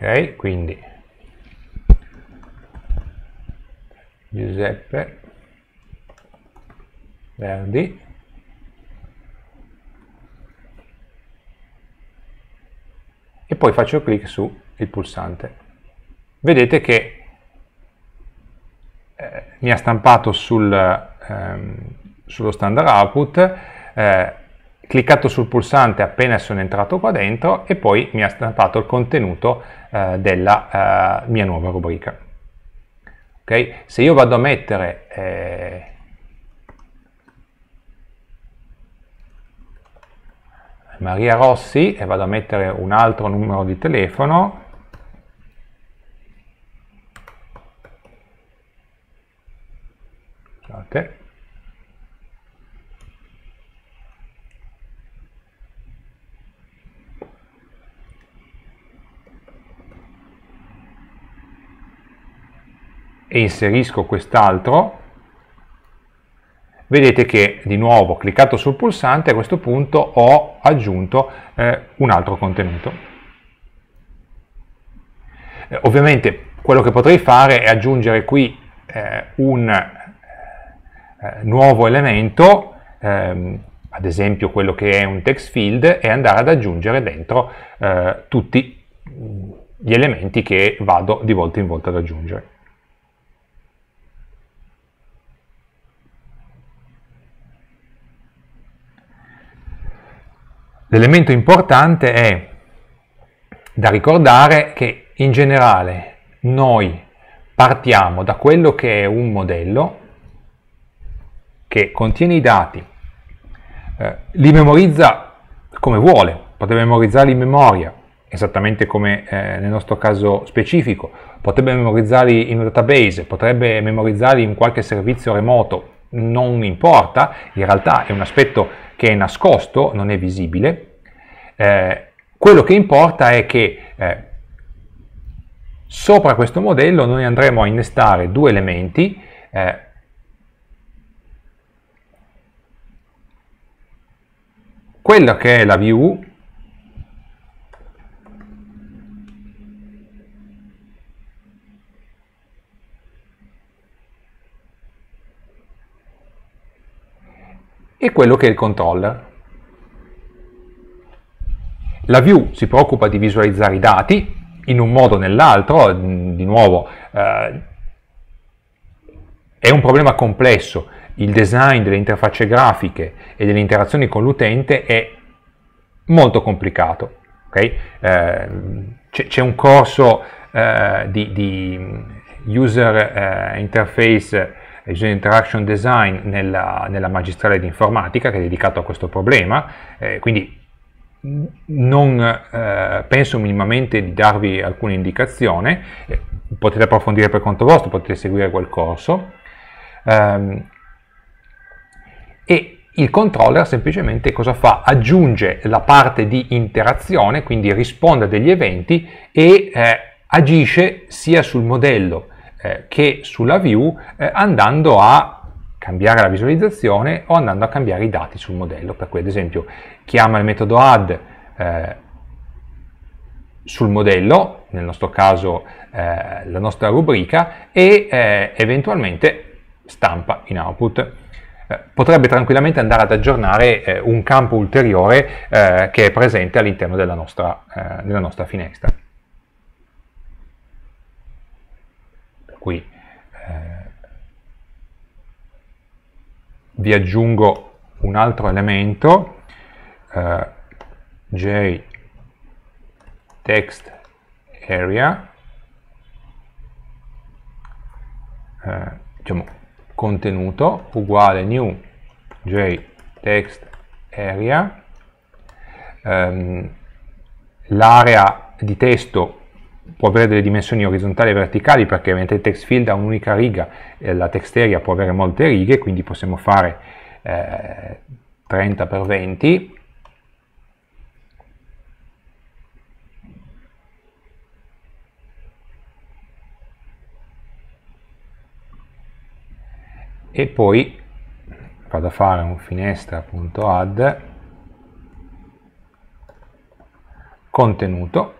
ok quindi Giuseppe Verdi e poi faccio clic su il pulsante vedete che eh, mi ha stampato sul, ehm, sullo standard output eh, cliccato sul pulsante appena sono entrato qua dentro e poi mi ha stampato il contenuto eh, della eh, mia nuova rubrica. Okay? Se io vado a mettere eh, Maria Rossi e vado a mettere un altro numero di telefono, scusate, e inserisco quest'altro, vedete che di nuovo cliccato sul pulsante a questo punto ho aggiunto eh, un altro contenuto. Eh, ovviamente quello che potrei fare è aggiungere qui eh, un eh, nuovo elemento, ehm, ad esempio quello che è un text field, e andare ad aggiungere dentro eh, tutti gli elementi che vado di volta in volta ad aggiungere. L'elemento importante è da ricordare che in generale noi partiamo da quello che è un modello che contiene i dati, eh, li memorizza come vuole, potrebbe memorizzarli in memoria, esattamente come eh, nel nostro caso specifico, potrebbe memorizzarli in un database, potrebbe memorizzarli in qualche servizio remoto, non importa, in realtà è un aspetto che è nascosto, non è visibile. Eh, quello che importa è che eh, sopra questo modello noi andremo a innestare due elementi eh, quella che è la view e quello che è il controller. La view si preoccupa di visualizzare i dati in un modo o nell'altro, mm, di nuovo eh, è un problema complesso, il design delle interfacce grafiche e delle interazioni con l'utente è molto complicato. Okay? Eh, c'è un corso eh, di, di, user eh, interface User Interaction Design nella, nella magistrale di informatica che è dedicato a questo problema, eh, quindi non eh, penso minimamente di darvi alcuna indicazione, eh, potete approfondire per conto vostro, potete seguire quel corso. Um, e il controller semplicemente cosa fa? Aggiunge la parte di interazione, quindi risponde a degli eventi e eh, agisce sia sul modello eh, che sulla view eh, andando a cambiare la visualizzazione o andando a cambiare i dati sul modello. Per cui ad esempio chiama il metodo add eh, sul modello, nel nostro caso eh, la nostra rubrica, e eh, eventualmente stampa in output potrebbe tranquillamente andare ad aggiornare eh, un campo ulteriore eh, che è presente all'interno della, eh, della nostra finestra. qui. Eh, vi aggiungo un altro elemento, eh, j text area, eh, diciamo contenuto uguale new j text area, ehm, l'area di testo può avere delle dimensioni orizzontali e verticali perché ovviamente il text field ha un'unica riga, eh, la text area può avere molte righe, quindi possiamo fare eh, 30 per 20 e poi vado a fare un finestra.add contenuto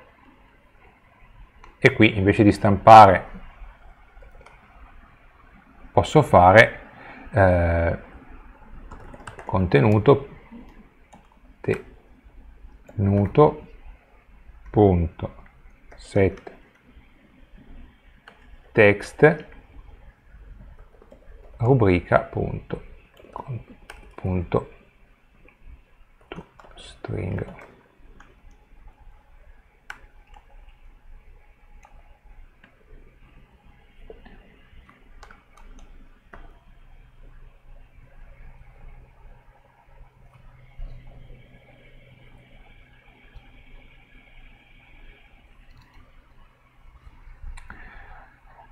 e qui invece di stampare posso fare eh, contenuto tenuto punto set text rubrica punto, punto string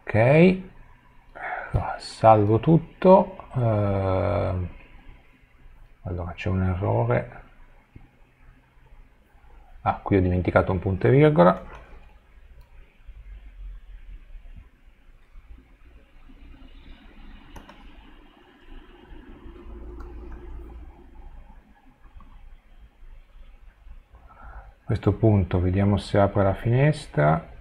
ok salvo tutto eh, allora c'è un errore ah qui ho dimenticato un punto e virgola a questo punto vediamo se apre la finestra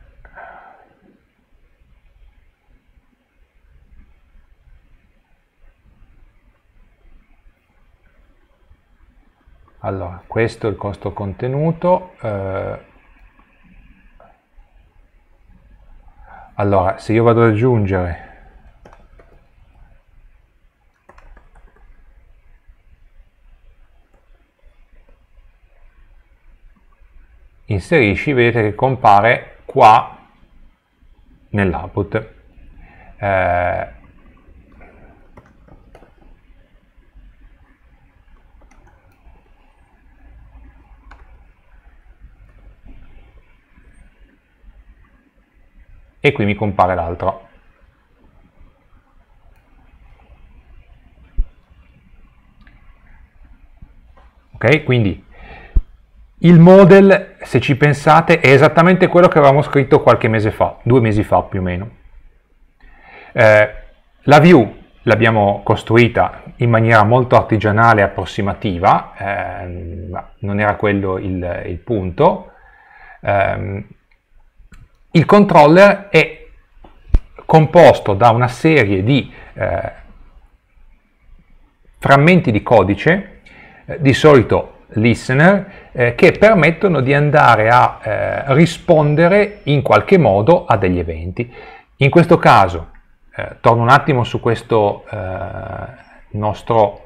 Allora, questo è il costo contenuto. Eh, allora, se io vado ad aggiungere inserisci, vedete che compare qua nell'output. Eh, e qui mi compare l'altro. Ok, quindi il model, se ci pensate, è esattamente quello che avevamo scritto qualche mese fa, due mesi fa più o meno. Eh, la view l'abbiamo costruita in maniera molto artigianale e approssimativa, eh, non era quello il, il punto, eh, il controller è composto da una serie di eh, frammenti di codice, eh, di solito listener, eh, che permettono di andare a eh, rispondere in qualche modo a degli eventi. In questo caso, eh, torno un attimo su questo nostro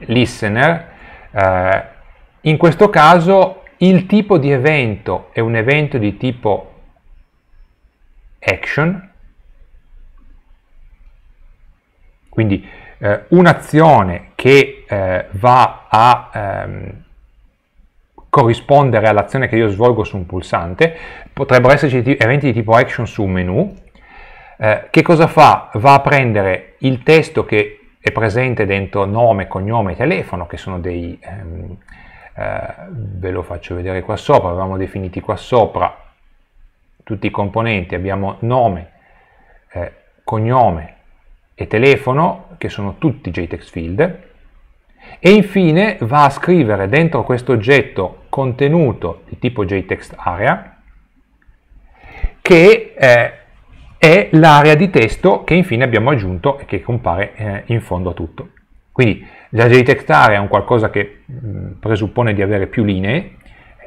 listener eh, in questo caso il tipo di evento è un evento di tipo action, quindi eh, un'azione che eh, va a ehm, corrispondere all'azione che io svolgo su un pulsante, potrebbero esserci eventi di tipo action su un menu, eh, che cosa fa? Va a prendere il testo che è presente dentro nome, cognome e telefono, che sono dei, ehm, eh, ve lo faccio vedere qua sopra, avevamo definiti qua sopra tutti i componenti, abbiamo nome, eh, cognome e telefono, che sono tutti JText field, e infine va a scrivere dentro questo oggetto contenuto di tipo JText area, che eh, è l'area di testo che infine abbiamo aggiunto e che compare eh, in fondo a tutto. Quindi la di textarea è un qualcosa che mh, mm, presuppone di avere più linee,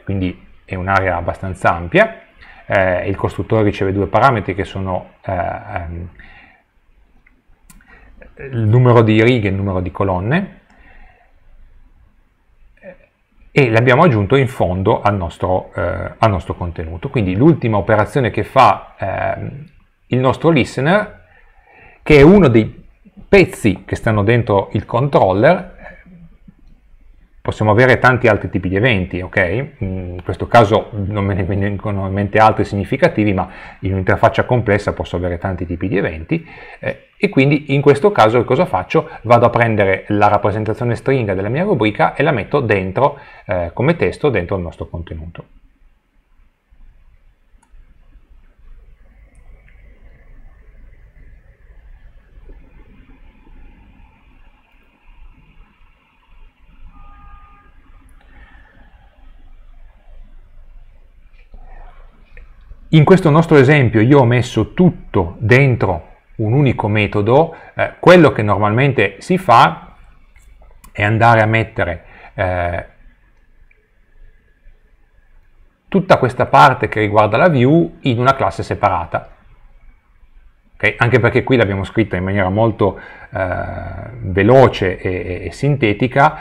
quindi è un'area abbastanza ampia, eh, il costruttore riceve due parametri che sono eh, ehm, il numero di righe e il numero di colonne, e l'abbiamo aggiunto in fondo al nostro, eh, al nostro contenuto. Quindi l'ultima operazione che fa eh, il nostro listener, che è uno dei pezzi che stanno dentro il controller, possiamo avere tanti altri tipi di eventi, ok? In questo caso non me ne vengono in mente altri significativi, ma in un'interfaccia complessa posso avere tanti tipi di eventi eh, e quindi in questo caso cosa faccio? Vado a prendere la rappresentazione stringa della mia rubrica e la metto dentro eh, come testo dentro il nostro contenuto. In questo nostro esempio io ho messo tutto dentro un unico metodo, eh, quello che normalmente si fa è andare a mettere eh, tutta questa parte che riguarda la view in una classe separata. Okay? Anche perché qui l'abbiamo scritta in maniera molto eh, veloce e, e sintetica,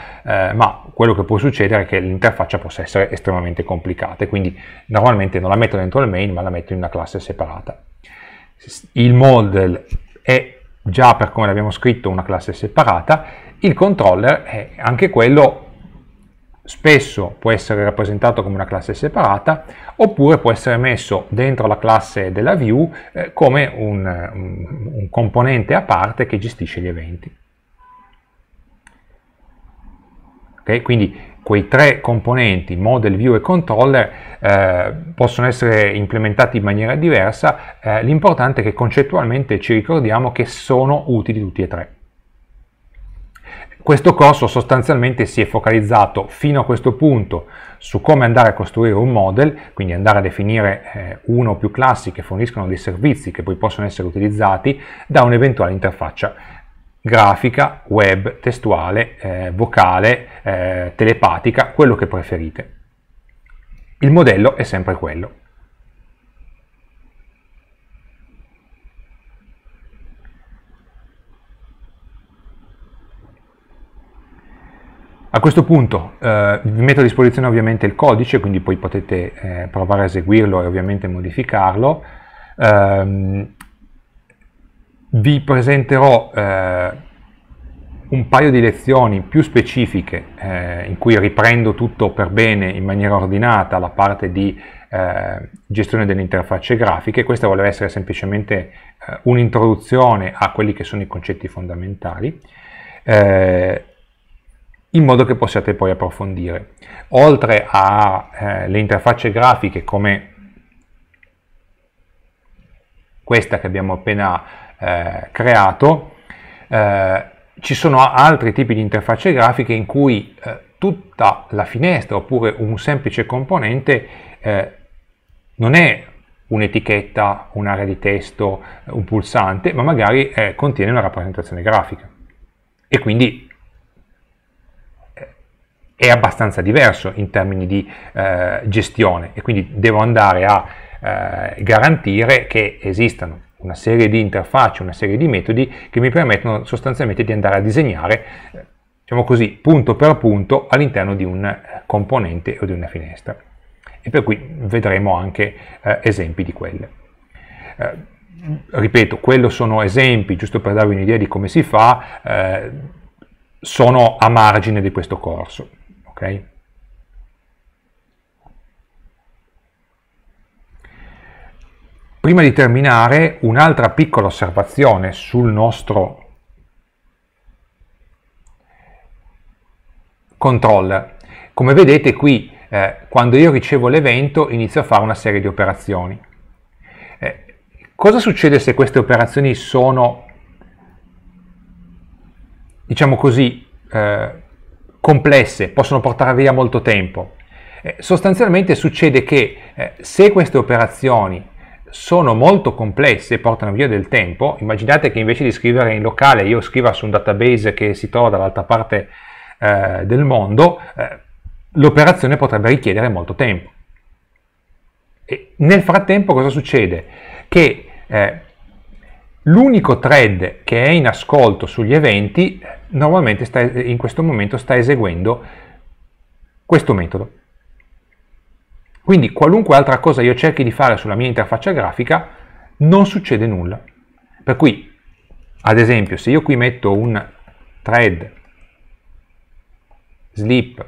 eh, ma quello che può succedere è che l'interfaccia possa essere estremamente complicata, quindi normalmente non la metto dentro il main, ma la metto in una classe separata. Il model è già per come l'abbiamo scritto una classe separata, il controller è anche quello spesso può essere rappresentato come una classe separata oppure può essere messo dentro la classe della view eh, come un, mm, un, componente a parte che gestisce gli eventi. Okay? Quindi quei tre componenti, model, view e controller, eh, possono essere implementati in maniera diversa, eh, l'importante è che concettualmente ci ricordiamo che sono utili tutti e tre. Questo corso sostanzialmente si è focalizzato fino a questo punto su come andare a costruire un model, quindi andare a definire eh, uno o più classi che forniscono dei servizi che poi possono essere utilizzati da un'eventuale interfaccia grafica, web, testuale, eh, vocale, eh, telepatica, quello che preferite. Il modello è sempre quello. A questo punto eh, vi metto a disposizione ovviamente il codice, quindi poi potete eh, provare a eseguirlo e ovviamente modificarlo. Eh, vi presenterò eh, un paio di lezioni più specifiche eh, in cui riprendo tutto per bene in maniera ordinata la parte di eh, gestione delle interfacce grafiche. Questa voleva essere semplicemente un'introduzione a quelli che sono i concetti fondamentali. Eh, in modo che possiate poi approfondire. Oltre alle eh, interfacce grafiche come questa che abbiamo appena eh, creato, eh, ci sono altri tipi di interfacce grafiche in cui eh, tutta la finestra oppure un semplice componente eh, non è un'etichetta, un'area di testo, un pulsante, ma magari eh, contiene una rappresentazione grafica. E quindi è abbastanza diverso in termini di eh, gestione e quindi devo andare a eh, garantire che esistano una serie di interfacce, una serie di metodi che mi permettono sostanzialmente di andare a disegnare, eh, diciamo così, punto per punto all'interno di un componente o di una finestra. E per cui vedremo anche eh, esempi di quelle eh, ripeto, quello sono esempi, giusto per darvi un'idea di come si fa, eh, sono a margine di questo corso ok? Prima di terminare, un'altra piccola osservazione sul nostro control. Come vedete qui, eh, quando io ricevo l'evento, inizio a fare una serie di operazioni. Eh, cosa succede se queste operazioni sono, diciamo così, eh, complesse, possono portare via molto tempo. Eh, sostanzialmente succede che eh, se queste operazioni sono molto complesse e portano via del tempo, immaginate che invece di scrivere in locale io scriva su un database che si trova dall'altra parte eh, del mondo, eh, l'operazione potrebbe richiedere molto tempo. E nel frattempo cosa succede? Che eh, l'unico thread che è in ascolto sugli eventi normalmente sta, in questo momento sta eseguendo questo metodo. Quindi qualunque altra cosa io cerchi di fare sulla mia interfaccia grafica non succede nulla. Per cui, ad esempio, se io qui metto un thread slip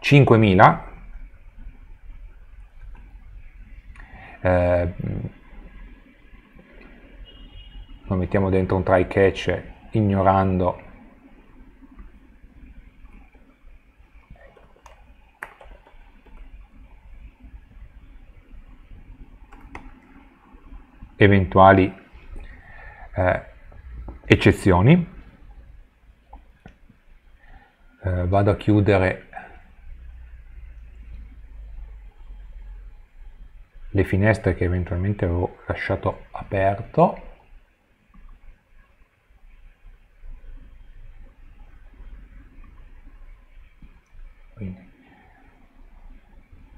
5000 eh, lo mettiamo dentro un try catch ignorando eventuali eh, eccezioni. Eh, vado a chiudere le finestre che eventualmente avevo lasciato aperto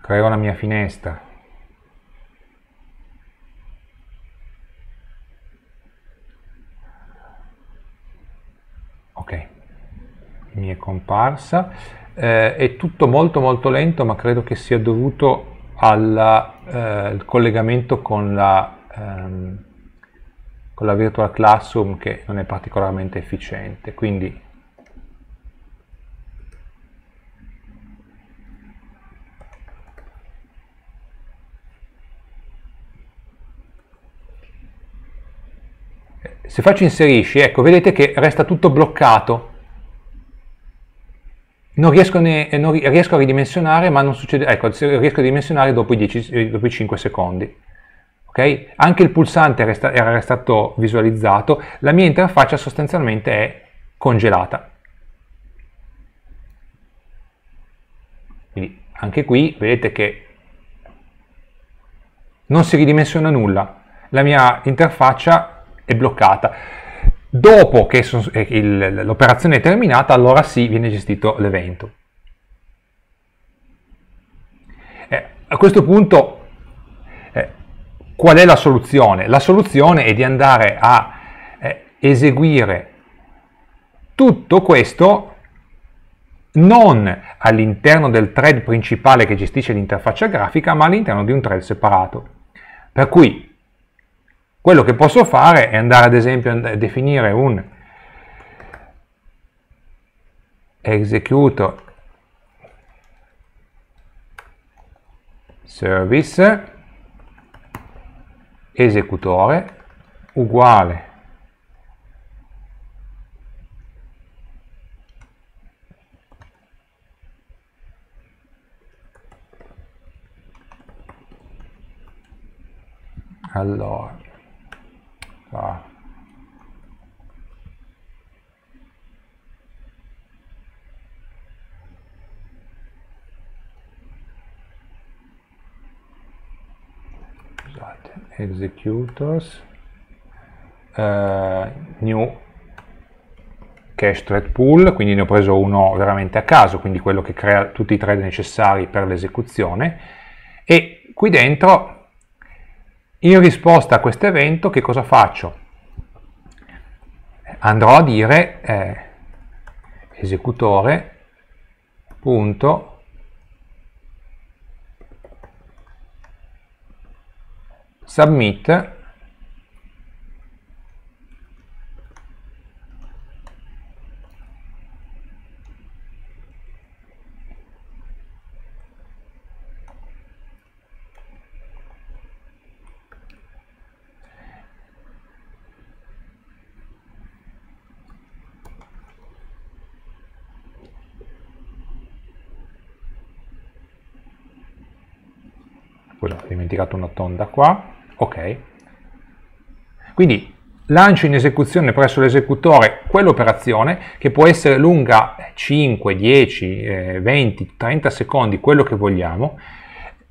creo la mia finestra ok mi è comparsa eh, è tutto molto molto lento ma credo che sia dovuto al eh, collegamento con la ehm, con la virtual classroom che non è particolarmente efficiente quindi se faccio inserisci, ecco, vedete che resta tutto bloccato. Non riesco, ne, eh, non riesco a ridimensionare, ma non succede... Ecco, riesco a ridimensionare dopo i, 10, eh, dopo i 5 secondi. Okay? Anche il pulsante resta, era restato visualizzato, la mia interfaccia sostanzialmente è congelata. Quindi anche qui vedete che non si ridimensiona nulla, la mia interfaccia è bloccata. Dopo che l'operazione è terminata, allora sì, viene gestito l'evento. Eh, a questo punto, eh, qual è la soluzione? La soluzione è di andare a eh, eseguire tutto questo non all'interno del thread principale che gestisce l'interfaccia grafica, ma all'interno di un thread separato. Per cui quello che posso fare è andare ad esempio a definire un executo service esecutore uguale allora qua ah. scusate executors uh, new cache thread pool quindi ne ho preso uno veramente a caso quindi quello che crea tutti i thread necessari per l'esecuzione e qui dentro in risposta a questo evento che cosa faccio? Andrò a dire eh, esecutore punto submit scusa, ho dimenticato una tonda qua, ok. Quindi lancio in esecuzione presso l'esecutore quell'operazione che può essere lunga 5, 10, 20, 30 secondi, quello che vogliamo.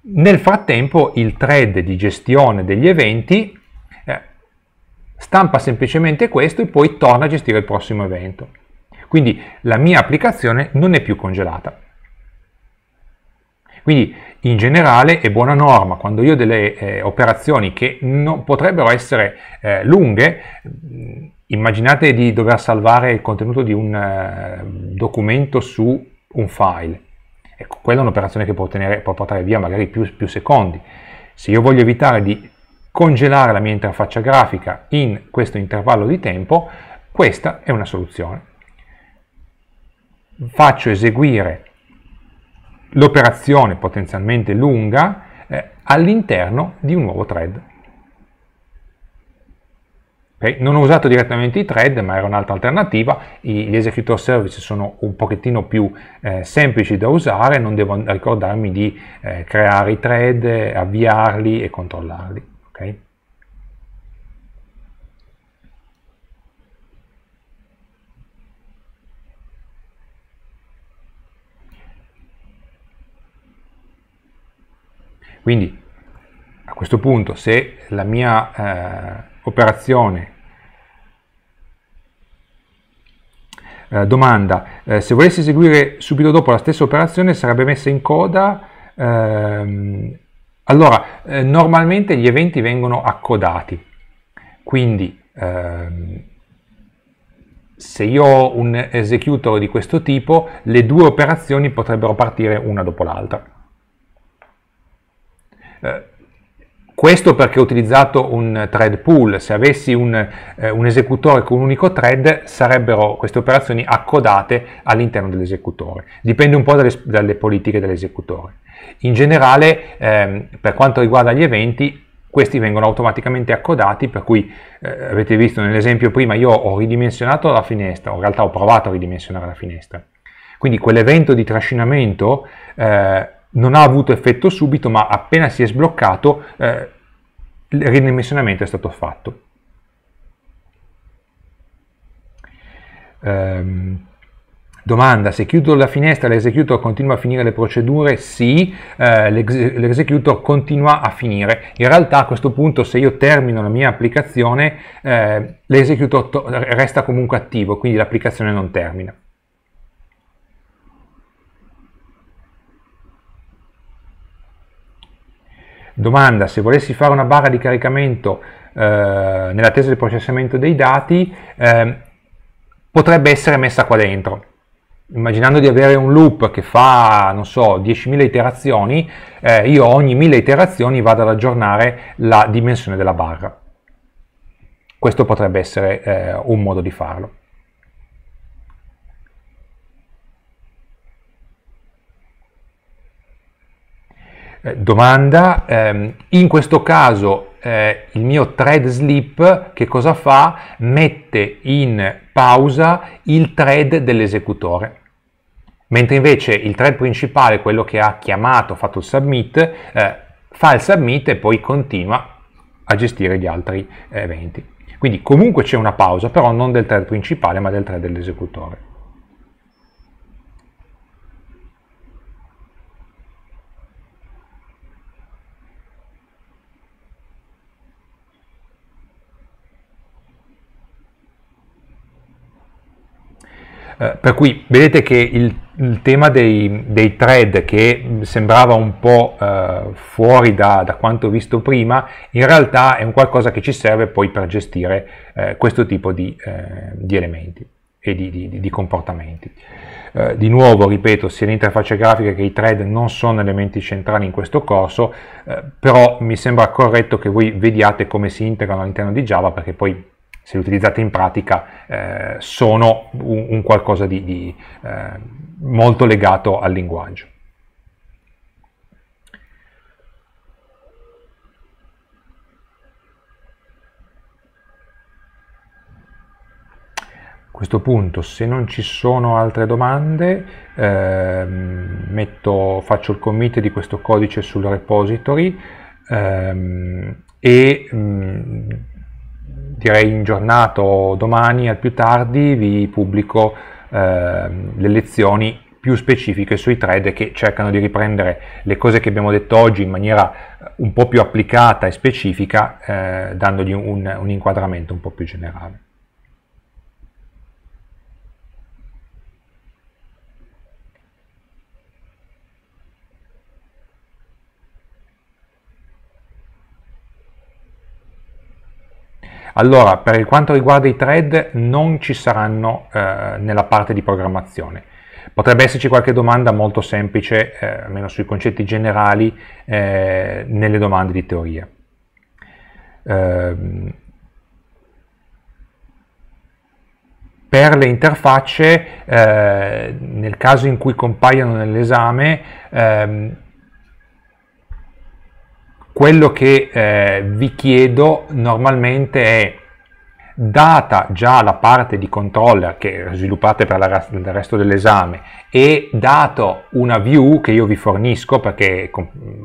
Nel frattempo il thread di gestione degli eventi eh, stampa semplicemente questo e poi torna a gestire il prossimo evento. Quindi la mia applicazione non è più congelata. Quindi in generale è buona norma quando io ho delle eh, operazioni che non, potrebbero essere eh, lunghe, mm, immaginate di dover salvare il contenuto di un eh, documento su un file. Ecco, quella è un'operazione che può, tenere, può portare via magari più, più secondi. Se io voglio evitare di congelare la mia interfaccia grafica in questo intervallo di tempo, questa è una soluzione. Faccio eseguire l'operazione potenzialmente lunga eh, all'interno di un nuovo thread. Okay? Non ho usato direttamente i thread, ma era un'altra alternativa. I, gli executor service sono un pochettino più eh, semplici da usare, non devo ricordarmi di eh, creare i thread, avviarli e controllarli. Okay? Quindi a questo punto se la mia eh, operazione eh, domanda eh, se volessi eseguire subito dopo la stessa operazione sarebbe messa in coda ehm, allora, eh, normalmente gli eventi vengono accodati, quindi ehm, se io ho un executor di questo tipo, le due operazioni potrebbero partire una dopo l'altra. Eh, questo perché ho utilizzato un thread pool, se avessi un, eh, un, esecutore con un unico thread sarebbero queste operazioni accodate all'interno dell'esecutore. Dipende un po' dalle, dalle politiche dell'esecutore. In generale, ehm, per quanto riguarda gli eventi, questi vengono automaticamente accodati, per cui eh, avete visto nell'esempio prima io ho ridimensionato la finestra, in realtà ho provato a ridimensionare la finestra. Quindi quell'evento di trascinamento eh, non ha avuto effetto subito, ma appena si è sbloccato eh, il ridimensionamento è stato fatto. Um, domanda, se chiudo la finestra l'executor continua a finire le procedure? Sì, eh, l'executor continua a finire. In realtà a questo punto se io termino la mia applicazione eh, l'executor resta comunque attivo, quindi l'applicazione non termina. Domanda, se volessi fare una barra di caricamento eh, nell'attesa del processamento dei dati, eh, potrebbe essere messa qua dentro. Immaginando di avere un loop che fa, non so, 10.000 iterazioni, eh, io ogni 1.000 iterazioni vado ad aggiornare la dimensione della barra. Questo potrebbe essere eh, un modo di farlo. Eh, domanda. Eh, in questo caso eh, il mio thread sleep che cosa fa? Mette in pausa il thread dell'esecutore. Mentre invece il thread principale, quello che ha chiamato, fatto il submit, eh, fa il submit e poi continua a gestire gli altri eh, eventi. Quindi comunque c'è una pausa, però non del thread principale, ma del thread dell'esecutore. Eh, per cui vedete che il, il tema dei, dei, thread che sembrava un po' eh, fuori da, da, quanto visto prima, in realtà è un qualcosa che ci serve poi per gestire eh, questo tipo di, eh, di, elementi e di, di, di comportamenti. Eh, di nuovo, ripeto, sia l'interfaccia grafica che i thread non sono elementi centrali in questo corso, eh, però mi sembra corretto che voi vediate come si integrano all'interno di Java perché poi se utilizzate in pratica, eh, sono un, un, qualcosa di, di eh, molto legato al linguaggio. A questo punto se non ci sono altre domande eh, metto, faccio il commit di questo codice sul repository ehm, e mh, mm, direi in giornata o domani al più tardi vi pubblico eh, le lezioni più specifiche sui thread che cercano di riprendere le cose che abbiamo detto oggi in maniera eh, un po' più applicata e specifica, eh, dandogli un, un inquadramento un po' più generale. Allora, per quanto riguarda i thread, non ci saranno eh, nella parte di programmazione. Potrebbe esserci qualche domanda molto semplice, eh, almeno sui concetti generali, eh, nelle domande di teoria. Eh, per le interfacce, eh, nel caso in cui compaiano nell'esame, ehm, quello che eh, vi chiedo normalmente è data già la parte di controller che sviluppate per la, il resto dell'esame e dato una view che io vi fornisco perché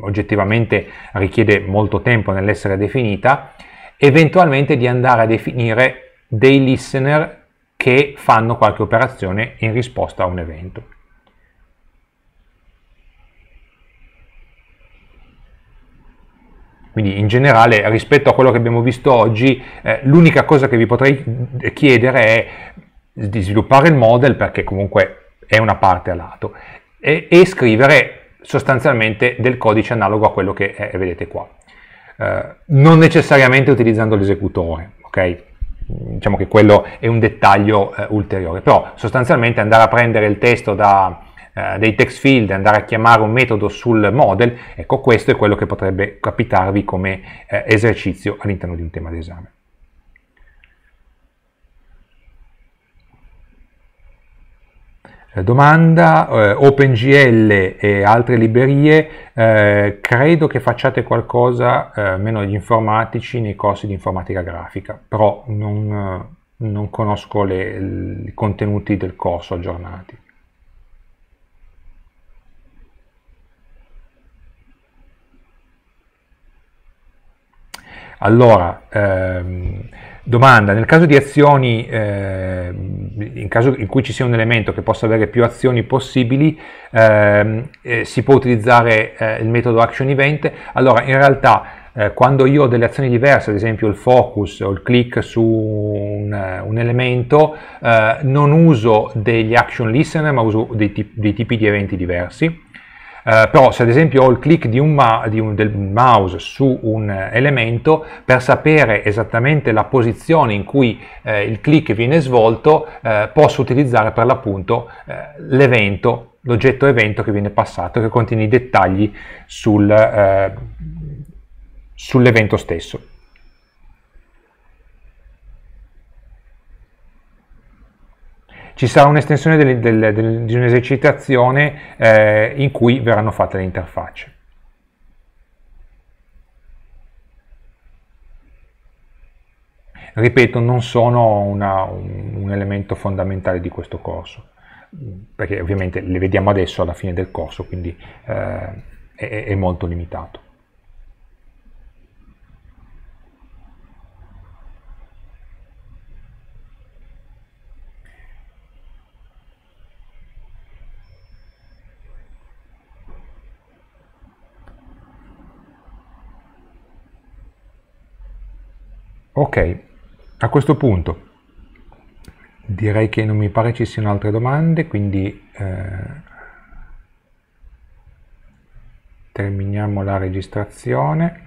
oggettivamente richiede molto tempo nell'essere definita, eventualmente di andare a definire dei listener che fanno qualche operazione in risposta a un evento. Quindi in generale rispetto a quello che abbiamo visto oggi, eh, l'unica cosa che vi potrei chiedere è di sviluppare il model perché comunque è una parte a lato e, e scrivere sostanzialmente del codice analogo a quello che eh, vedete qua. Eh, non necessariamente utilizzando l'esecutore, ok? Diciamo che quello è un dettaglio eh, ulteriore, però sostanzialmente andare a prendere il testo da, eh, dei text field andare a chiamare un metodo sul model, ecco questo è quello che potrebbe capitarvi come eh, esercizio all'interno di un tema d'esame. Eh, domanda, eh, OpenGL e altre librerie, eh, credo che facciate qualcosa, eh, meno gli informatici, nei corsi di informatica grafica, però non, eh, non conosco le, i contenuti del corso aggiornati. Allora, ehm, domanda, nel caso di azioni, eh, in caso in cui ci sia un elemento che possa avere più azioni possibili, ehm, eh, si può utilizzare eh, il metodo action event? Allora, in realtà eh, quando io ho delle azioni diverse, ad esempio il focus o il click su un, eh, un elemento, eh, non uso degli action listener, ma uso dei, dei tipi di eventi diversi eh, però se ad esempio ho il click di un di un, del mouse su un eh, elemento, per sapere esattamente la posizione in cui eh, il click viene svolto, eh, posso utilizzare per l'appunto eh, l'evento, l'oggetto evento che viene passato, che contiene i dettagli sul, sull'evento stesso. ci sarà un'estensione del, del, del, di un'esercitazione eh, in cui verranno fatte le interfacce. Ripeto, non sono una, un, un elemento fondamentale di questo corso perché ovviamente le vediamo adesso alla fine del corso, quindi eh, è, è molto limitato. Ok, a questo punto direi che non mi pare ci siano altre domande, quindi eh, terminiamo la registrazione.